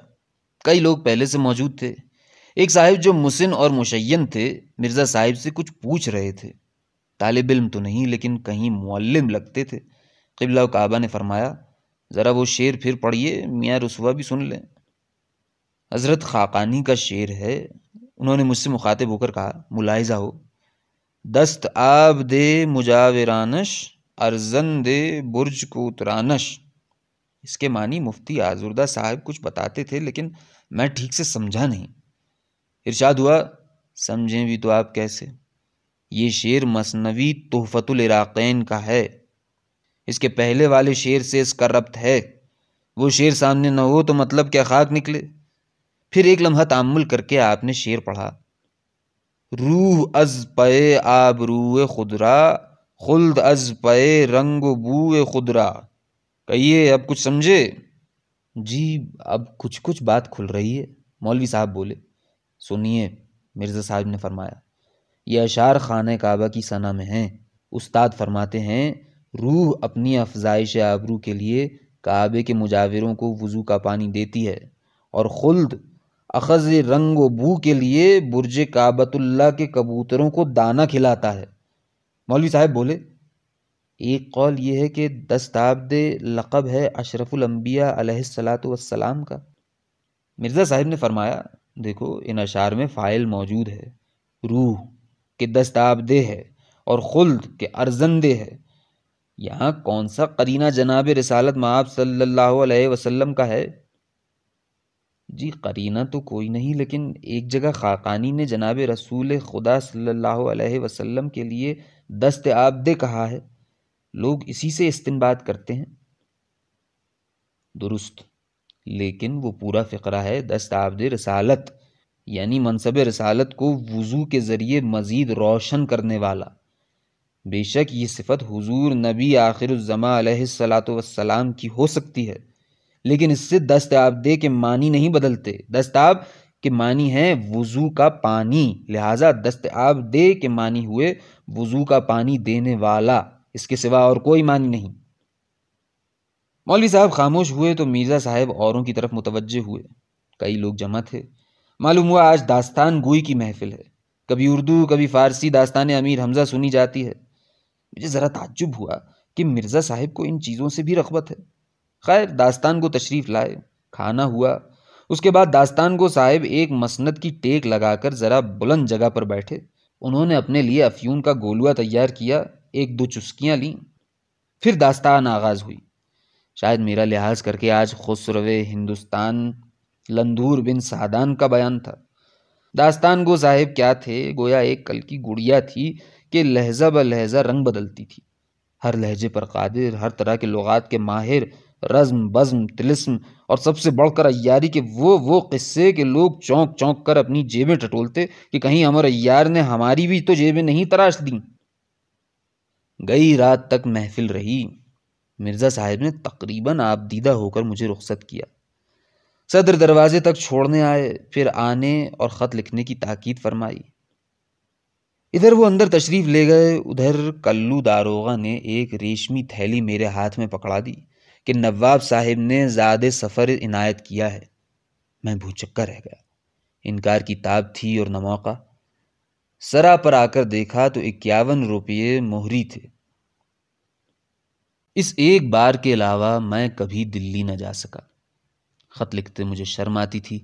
Speaker 1: कई लोग पहले से मौजूद थे एक साहिब जो मुसिन और मुशैन थे मिर्ज़ा साहिब से कुछ पूछ रहे थे तालब इल्म तो नहीं लेकिन कहीं मुअल्लिम लगते थे किबला काबा ने फरमाया ज़रा वो शेर फिर पढ़िए मियाँ रसुआ भी सुन लें हज़रत ख़ाकानी का शेर है उन्होंने मुझसे मुखातिब होकर कहा मुलायजा हो दस्त आब दे मुजावरानश अर्जन दे बुर्ज को उतरानश इसके मानी मुफ्ती आज़ुर्दा साहब कुछ बताते थे लेकिन मैं ठीक से समझा नहीं इरशाद हुआ समझें भी तो आप कैसे ये शेर मसनवी तोहफतुल इराक़ैन का है इसके पहले वाले शेर से इसका रब्त है वो शेर सामने न हो तो मतलब क्या खाक निकले फिर एक लम्हा तामुल करके आपने शेर पढ़ा रूह अज पे आब रूए खुदरा खुल्द अज पे रंग बूए खुदरा कहिए अब कुछ समझे जी अब कुछ कुछ बात खुल रही है मौलवी साहब बोले सुनिए मिर्ज़ा साहब ने फरमाया ये अशार खान काबा की सना में हैं उस्ताद फरमाते हैं रूह अपनी अफजाइश आबरू के लिए काबे के मुजाविरों को वज़ू का पानी देती है और खुल्द अखज़ रंग व बू के लिए बुरज काबतुल्ला के कबूतरों को दाना खिलाता है मौलवी साहब बोले एक कौल यह है कि दस्ताबद लक़ब है अशरफुलम्बिया सलात वसलाम का मिर्ज़ा साहिब ने फरमाया देखो इन अशार में फ़ाइल मौजूद है रूह के दस्ताबदे है और खुल्द के अर्जंदे है यहाँ कौन सा करीना जनाब रसालत माब सल्लल्लाहु अलैहि वसल्लम का है जी करीना तो कोई नहीं लेकिन एक जगह खाकानी ने जनाब रसूल खुदा सल्लल्लाहु अलैहि वसल्लम के लिए दस्त आबदे कहा है लोग इसी से इस्तेमाल करते हैं दुरुस्त लेकिन वो पूरा फ़िकरा है दस्ताबद रसालत यानी मनसब रसालत को वज़ू के ज़रिए मज़ीद रोशन करने वाला बेशक ये सिफत हुजूर नबी आखिर सलाम की हो सकती है लेकिन इससे दस्ताबदे के मानी नहीं बदलते दस्ताब के मानी है वज़ू का पानी लिहाजा दस्ताब दे के मानी हुए वज़ू का पानी देने वाला इसके सिवा और कोई मानी नहीं मौलवी साहब खामोश हुए तो मिर्ज़ा साहब औरों की तरफ मुतवजह हुए कई लोग जमा थे मालूम हुआ आज दास्तान गोई की महफिल है कभी उर्दू कभी फ़ारसी दास्तान अमीर हमज़ा सुनी जाती है मुझे ज़रा ताज्जुब हुआ कि मिर्ज़ा साहब को इन चीज़ों से भी रगबत है खैर दास्तान को तशरीफ़ लाए खाना हुआ उसके बाद दास्तान को साहब एक मसनत की टेक लगाकर ज़रा बुलंद जगह पर बैठे उन्होंने अपने लिए अफ्यून का गोलुआ तैयार किया एक दो चुस्कियाँ लीं फिर दास्तान आगाज़ हुई शायद मेरा लिहाज करके आज खुसरव हिंदुस्तान लंदूर बिन सादान का बयान था दास्तान गो साहिब क्या थे गोया एक कल की गुड़िया थी कि लहजा ब लहजा रंग बदलती थी हर लहजे पर कादिर हर तरह के लगात के माहिर रज्म बज्म तिलस्म और सबसे बढ़कर अयारी के वो वो किस्से के लोग चौंक चौंक कर अपनी जेबें टटोलते कि कहीं अमर अयार ने हमारी भी तो जेबें नहीं तराश दी गई रात तक महफिल रही मिर्ज़ा साहब ने तकरीबन आपदीदा होकर मुझे रुख्सत किया सदर दरवाजे तक छोड़ने आए फिर आने और ख़त लिखने की ताकीद फरमाई इधर वो अंदर तशरीफ़ ले गए उधर कल्लू दारोगा ने एक रेशमी थैली मेरे हाथ में पकड़ा दी कि नवाब साहिब ने ज़्यादा सफ़र इनायत किया है मैं भूचक्का रह गया इनकार की ताब थी और न मौका सरा पर आकर देखा तो इक्यावन रुपये मोहरी थे इस एक बार के अलावा मैं कभी दिल्ली न जा सका ख़त लिखते मुझे शर्म आती थी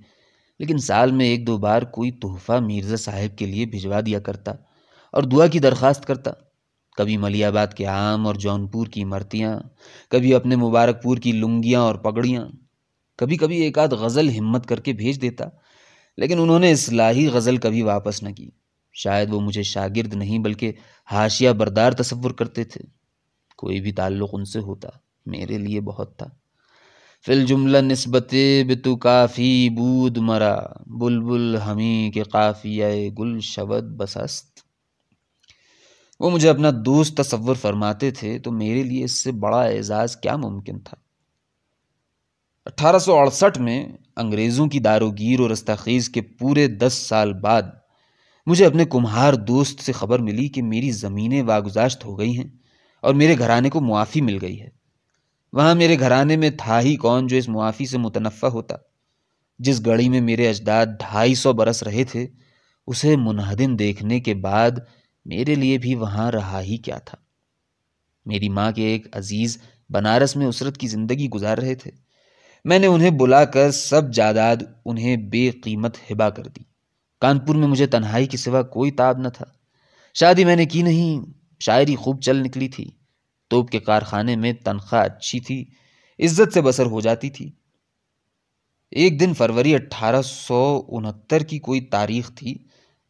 Speaker 1: लेकिन साल में एक दो बार कोई तोहफ़ा मिर्ज़ा साहब के लिए भिजवा दिया करता और दुआ की दरख्वास्त करता कभी मलियाबाद के आम और जौनपुर की इमरतियाँ कभी अपने मुबारकपुर की लुंगियाँ और पगड़ियाँ कभी कभी एक आध गज़ल हिम्मत करके भेज देता लेकिन उन्होंने इसलाही गज़ल कभी वापस न की शायद वो मुझे शागिर्द नहीं बल्कि हाशिया बरदार तस्वुर करते थे कोई भी ताल्लुक़ उनसे होता मेरे लिए बहुत था फिल जुमला नस्बत बितु काफ़ी बूद मरा बुलबुल हमी के काफ़िया गुल शबद बसस्त वो मुझे अपना दोस्त तस्वर फरमाते थे तो मेरे लिए इससे बड़ा एजाज़ क्या मुमकिन था अठारह में अंग्रेज़ों की दारोगीर और रस्ताखीज़ के पूरे दस साल बाद मुझे अपने कुम्हार दोस्त से ख़बर मिली कि मेरी ज़मीनें वागुजाश्त हो गई हैं और मेरे घराने को मुआफ़ी मिल गई है वहाँ मेरे घराने में था ही कौन जो इस मुआफ़ी से मुतनफ़ा होता जिस गड़ी में मेरे अजदाद ढाई सौ बरस रहे थे उसे मुनहदिम देखने के बाद मेरे लिए भी वहाँ रहा ही क्या था मेरी माँ के एक अजीज़ बनारस में उसरत की ज़िंदगी गुजार रहे थे मैंने उन्हें बुलाकर सब जायदाद उन्हें बेकीमत हिबा कर दी कानपुर में मुझे तन्हाई के सिवा कोई ताब न था शादी मैंने की नहीं शायरी खूब चल निकली थी तोप के कारखाने में तनख्वाह अच्छी थी इज्जत से बसर हो जाती थी एक दिन फरवरी अट्ठारह की कोई तारीख थी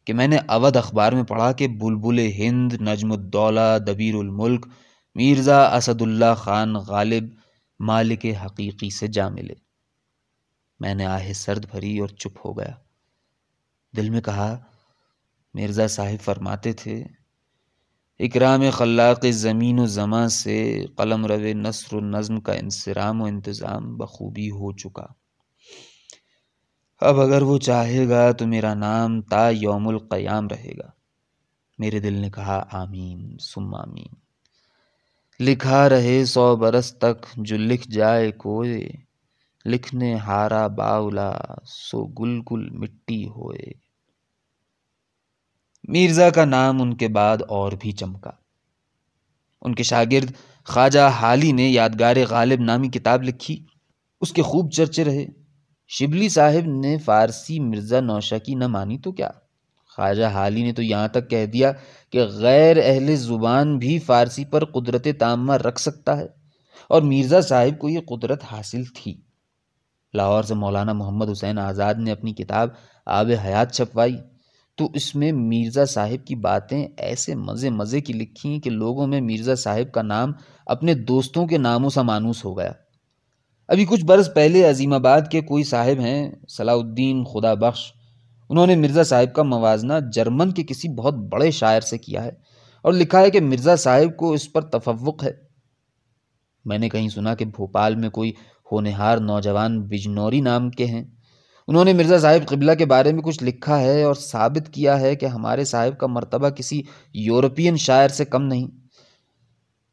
Speaker 1: कि मैंने अवध अखबार में पढ़ा कि बुलबुल हिंद नजमुद्दौला दबीरमुल्क मिर्ज़ा असदुल्ला खान गालिब मालिक हकीकी से जा मिले मैंने आहे सर्द भरी और चुप हो गया दिल में कहा मिर्ज़ा साहिब फरमाते थे इकराम खलाक ज़मीन व ज़मा से कलम रव नसर नज़म का इंसराम व इंतज़ाम बखूबी हो चुका अब अगर वो चाहेगा तो मेरा नाम ता योमुल क़याम रहेगा मेरे दिल ने कहा आमीन सुम आमीन लिखा रहे सौ बरस तक जो लिख जाए कोए लिखने हारा बाउला सो गुल गुल मिट्टी होए मिर्ज़ा का नाम उनके बाद और भी चमका उनके शागिर्द ख्वाजा हाली ने यादगार गालिब नामी किताब लिखी उसके खूब चर्चे रहे शिबली साहिब ने फ़ारसी मिर्ज़ा नौशा की न मानी तो क्या ख्वाजा हाली ने तो यहाँ तक कह दिया कि गैर अहल ज़ुबान भी फ़ारसी पर कुदरत तामा रख सकता है और मिर्ज़ा साहिब को ये कुदरत हासिल थी लाहौर से मौलाना मोहम्मद हुसैन आज़ाद ने अपनी किताब आब हयात छपवाई तो इसमें मिर्ज़ा साहिब की बातें ऐसे मज़े मज़े की लिखी कि लोगों में मिर्ज़ा साहिब का नाम अपने दोस्तों के नामों सा मानूस हो गया अभी कुछ बरस पहले अजीमाबाद के कोई साहिब हैं सलाउद्दीन खुदा बख्श उन्होंने मिर्ज़ा साहिब का मवाजना जर्मन के किसी बहुत बड़े शायर से किया है और लिखा है कि मिर्ज़ा साहिब को इस पर तफवक है मैंने कहीं सुना कि भोपाल में कोई होनहार नौजवान बिजनौरी नाम के हैं उन्होंने मिर्ज़ा साहिब क़िबला के बारे में कुछ लिखा है और साबित किया है कि हमारे साहिब का मर्तबा किसी यूरोपियन शायर से कम नहीं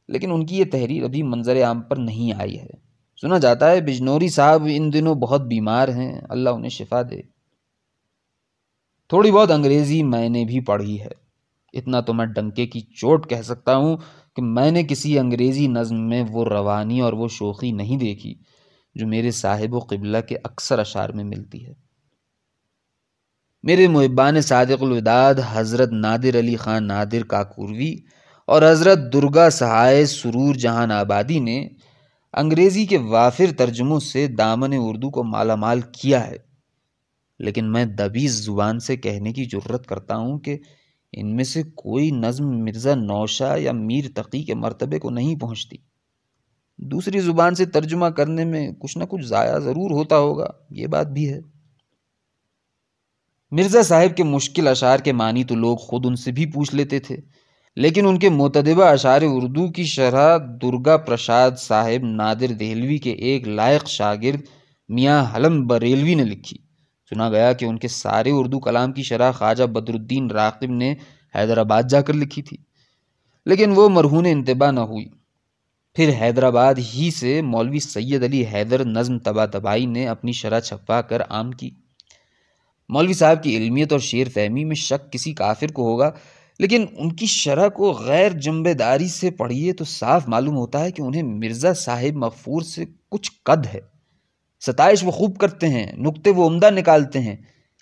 Speaker 1: लेकिन उनकी ये तहरीर अभी मंज़र आम पर नहीं आई है सुना जाता है बिजनौरी साहब इन दिनों बहुत बीमार हैं अल्लाह उन्हें शिफा दे थोड़ी बहुत अंग्रेज़ी मैंने भी पढ़ी है इतना तो मैं डंके की चोट कह सकता हूँ कि मैंने किसी अंग्रेज़ी नज़म में वो रवानी और वो शोखी नहीं देखी जो मेरे साहिब व किबला के अक्सर अशार में मिलती है मेरे मुहबान सादकुलदाद हज़रत नादिर अली ख़ान नादिर काकूरवी और हज़रत दुर्गा सहाय सुरूर जहान आबादी ने अंग्रेज़ी के वाफिर तर्जुमों से दामन उर्दू को मालामाल किया है लेकिन मैं दबी ज़ुबान से कहने की जरूरत करता हूँ कि इनमें से कोई नज़म मिर्ज़ा नौशा या मीर तकी के मरतबे को नहीं पहुँचती दूसरी ज़ुबान से तर्जुमा करने में कुछ ना कुछ ज़ाया ज़रूर होता होगा ये बात भी है मिर्ज़ा साहब के मुश्किल अशार के मानी तो लोग ख़ुद उनसे भी पूछ लेते थे लेकिन उनके मतदबा अशार उर्दू की शरह दुर्गा प्रसाद साहेब नादिर दहलवी के एक लायक शागिर्द मियाँ हलम बरेलवी ने लिखी सुना गया कि उनके सारे उर्दू कलाम की शरह ख्वाजा बदरुद्दीन राकिब ने हैदराबाद जाकर लिखी थी लेकिन वो मरहून इंतबा न हुई फिर हैदराबाद ही से मौलवी सैयद अली हैदर नज़म तबा तबाई ने अपनी शरह छपा कर आम की मौलवी साहब की इलमियत और शेर फहमी में शक किसी काफिर को होगा लेकिन उनकी शरह को गैर जम्बेदारी से पढ़िए तो साफ मालूम होता है कि उन्हें मिर्ज़ा साहिब मफूर से कुछ कद है सताइश वो खूब करते हैं नुक्ते वो उम्दा निकालते हैं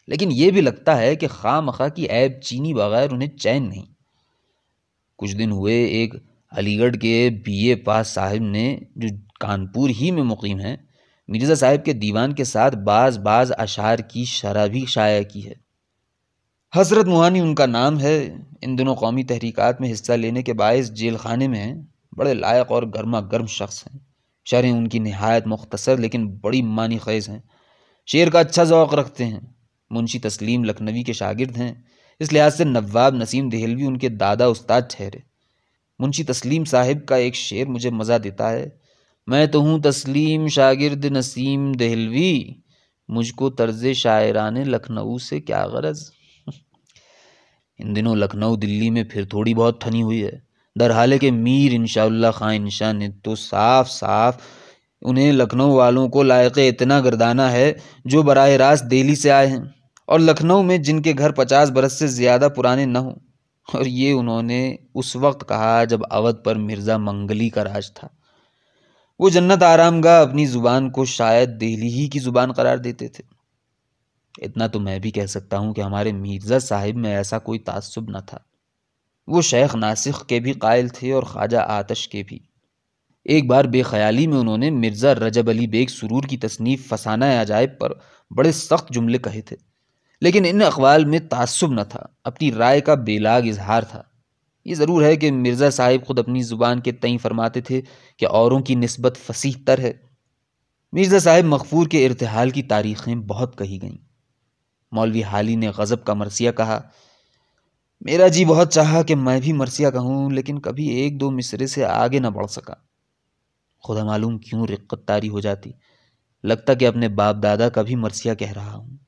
Speaker 1: लेकिन ये भी लगता है कि खाम खा की ऐब चीनी बगैर उन्हें चैन नहीं कुछ दिन हुए एक अलीगढ़ के ए पास साहिब ने जो कानपुर ही में मुकीम हैं मिर्ज़ा साहिब के दीवान के साथ बाज़ बाज़ अशार की शरह भी शाया की है हजरत मोहानी उनका नाम है इन दोनों कौमी तहरीक में हिस्सा लेने के बायस जेल खाने में हैं बड़े लायक और गर्मा गर्म शख्स हैं शरें उनकी नहायत मुख्तसर लेकिन बड़ी मानी खेज़ हैं शेर का अच्छा ओक़ रखते हैं मुंशी तस्लीम लखनवी के शागिर्द हैं इस लिहाज से नवाब नसीम दहलवी उनके दादा उस्ताद ठहरे मुंशी तस्लीम साहिब का एक शेर मुझे मज़ा देता है मैं तो हूँ तस्लीम शागिर्द नसीम दहलवी मुझको तर्ज शायरान लखनऊ से क्या गरज इन दिनों लखनऊ दिल्ली में फिर थोड़ी बहुत ठनी हुई है दरहाले के मीर इनशा खां शाह ने तो साफ साफ उन्हें लखनऊ वालों को लायक इतना गर्दाना है जो बरह रास्त दिल्ली से आए हैं और लखनऊ में जिनके घर पचास बरस से ज़्यादा पुराने न हों और ये उन्होंने उस वक्त कहा जब अवध पर मिर्ज़ा मंगली का राज था वो जन्नत आराम का अपनी ज़ुबान को शायद दिल्ली ही की ज़ुबान करार देते थे इतना तो मैं भी कह सकता हूँ कि हमारे मिर्ज़ा साहिब में ऐसा कोई तासुब न था वो शेख नासिक के भी कायल थे और ख्वाजा आतश के भी एक बार बेख्याली में उन्होंने मिर्ज़ा रजब अली बेग सुरूर की तसनीफ़ फसाना आजायब पर बड़े सख्त जुमले कहे थे लेकिन इन अखबाल में तसब न था अपनी राय का बेलाग इजहार था ये ज़रूर है कि मिर्ज़ा साहिब ख़ुद अपनी ज़ुबान के तई फरमाते थे कि औरों की नस्बत फसीह तर है मिर्ज़ा साहिब मकफूर के इरतहाल की तारीखें बहुत कही गईं मौलवी हाली ने गज़ब का मरसिया कहा मेरा जी बहुत चाहा कि मैं भी मरसिया कहूँ लेकिन कभी एक दो मिसरे से आगे न बढ़ सका खुदा मालूम क्यों रिक्कत तारी हो जाती लगता कि अपने बाप दादा का भी मरसिया कह रहा हूँ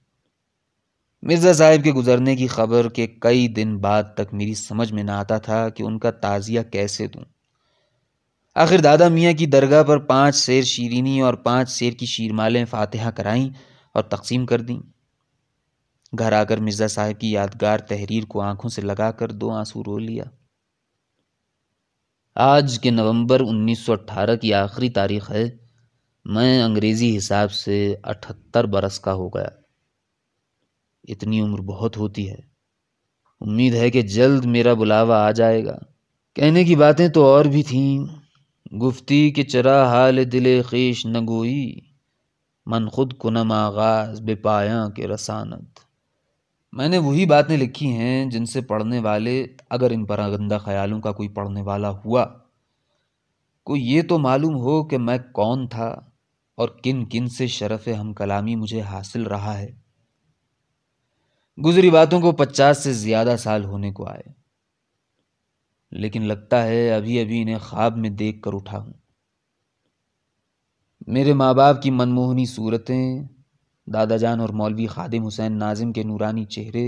Speaker 1: मिर्ज़ा साहिब के गुज़रने की खबर के कई दिन बाद तक मेरी समझ में ना आता था कि उनका ताज़िया कैसे दूँ आखिर दादा मियाँ की दरगाह पर पाँच शेर शीरीनी और पाँच शेर की शीरमालें फातहा कराईं और तकसीम कर दीं घर आकर मिर्ज़ा साहिब की यादगार तहरीर को आंखों से लगाकर दो आंसू रो लिया आज के नवंबर 1918 की आखिरी तारीख है मैं अंग्रेज़ी हिसाब से 78 बरस का हो गया इतनी उम्र बहुत होती है उम्मीद है कि जल्द मेरा बुलावा आ जाएगा कहने की बातें तो और भी थीं गुफ्ती के चरा हाल दिल खीश न गोई मन खुद को न आगाज बेपाया के रसानत मैंने वही बातें लिखी हैं जिनसे पढ़ने वाले अगर इन पर गंदा ख्यालों का कोई पढ़ने वाला हुआ को ये तो मालूम हो कि मैं कौन था और किन किन से शरफ़ हम कलामी मुझे हासिल रहा है गुजरी बातों को पचास से ज़्यादा साल होने को आए लेकिन लगता है अभी अभी इन्हें ख्वाब में देख कर उठा हूं मेरे माँ बाप की मनमोहनी सूरतें दादाजान और मौलवी खादिम हुसैन नाजिम के नूरानी चेहरे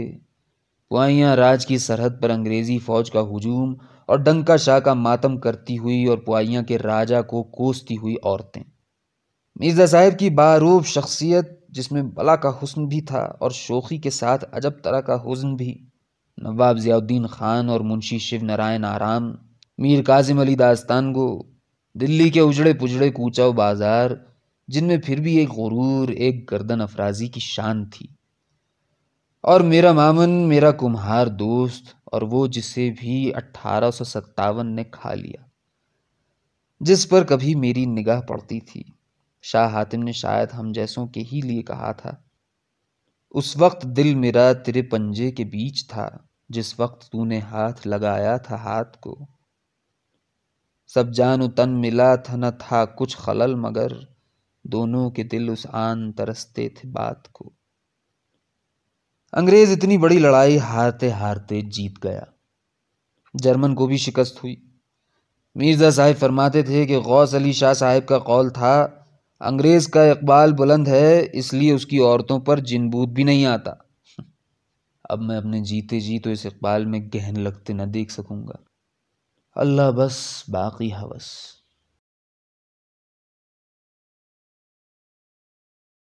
Speaker 1: पुआइया राज की सरहद पर अंग्रेज़ी फ़ौज का हुजूम और डंका शाह का मातम करती हुई और पुआइया के राजा को कोसती हुई औरतें मिर्ज़ा साहिब की बारूब शख्सियत जिसमें बला का हुस्न भी था और शोखी के साथ अजब तरह का हुस्न भी नवाब ज़ियाउद्दीन खान और मुंशी शिव नारायण आराम मीर काजिम अली दास्तान गो दिल्ली के उजड़े पुजड़े कूचा बाजार जिनमें फिर भी एक गुरूर एक गर्दन अफराजी की शान थी और मेरा मामन मेरा कुम्हार दोस्त और वो जिसे भी अट्ठारह ने खा लिया जिस पर कभी मेरी निगाह पड़ती थी शाह हातिम ने शायद हम जैसों के ही लिए कहा था उस वक्त दिल मेरा तेरे पंजे के बीच था जिस वक्त तूने हाथ लगाया था हाथ को सब जान तन मिला था न था कुछ खलल मगर दोनों के दिल उस आन तरसते थे बात को अंग्रेज इतनी बड़ी लड़ाई हारते हारते जीत गया जर्मन को भी शिकस्त हुई मिर्ज़ा साहिब फरमाते थे कि गौस अली शाह साहिब का कौल था अंग्रेज़ का इकबाल बुलंद है इसलिए उसकी औरतों पर जिनबूत भी नहीं आता अब मैं अपने जीते जी तो इस इकबाल में गहन लगते न देख सकूँगा अल्लाह बस बाकी हवस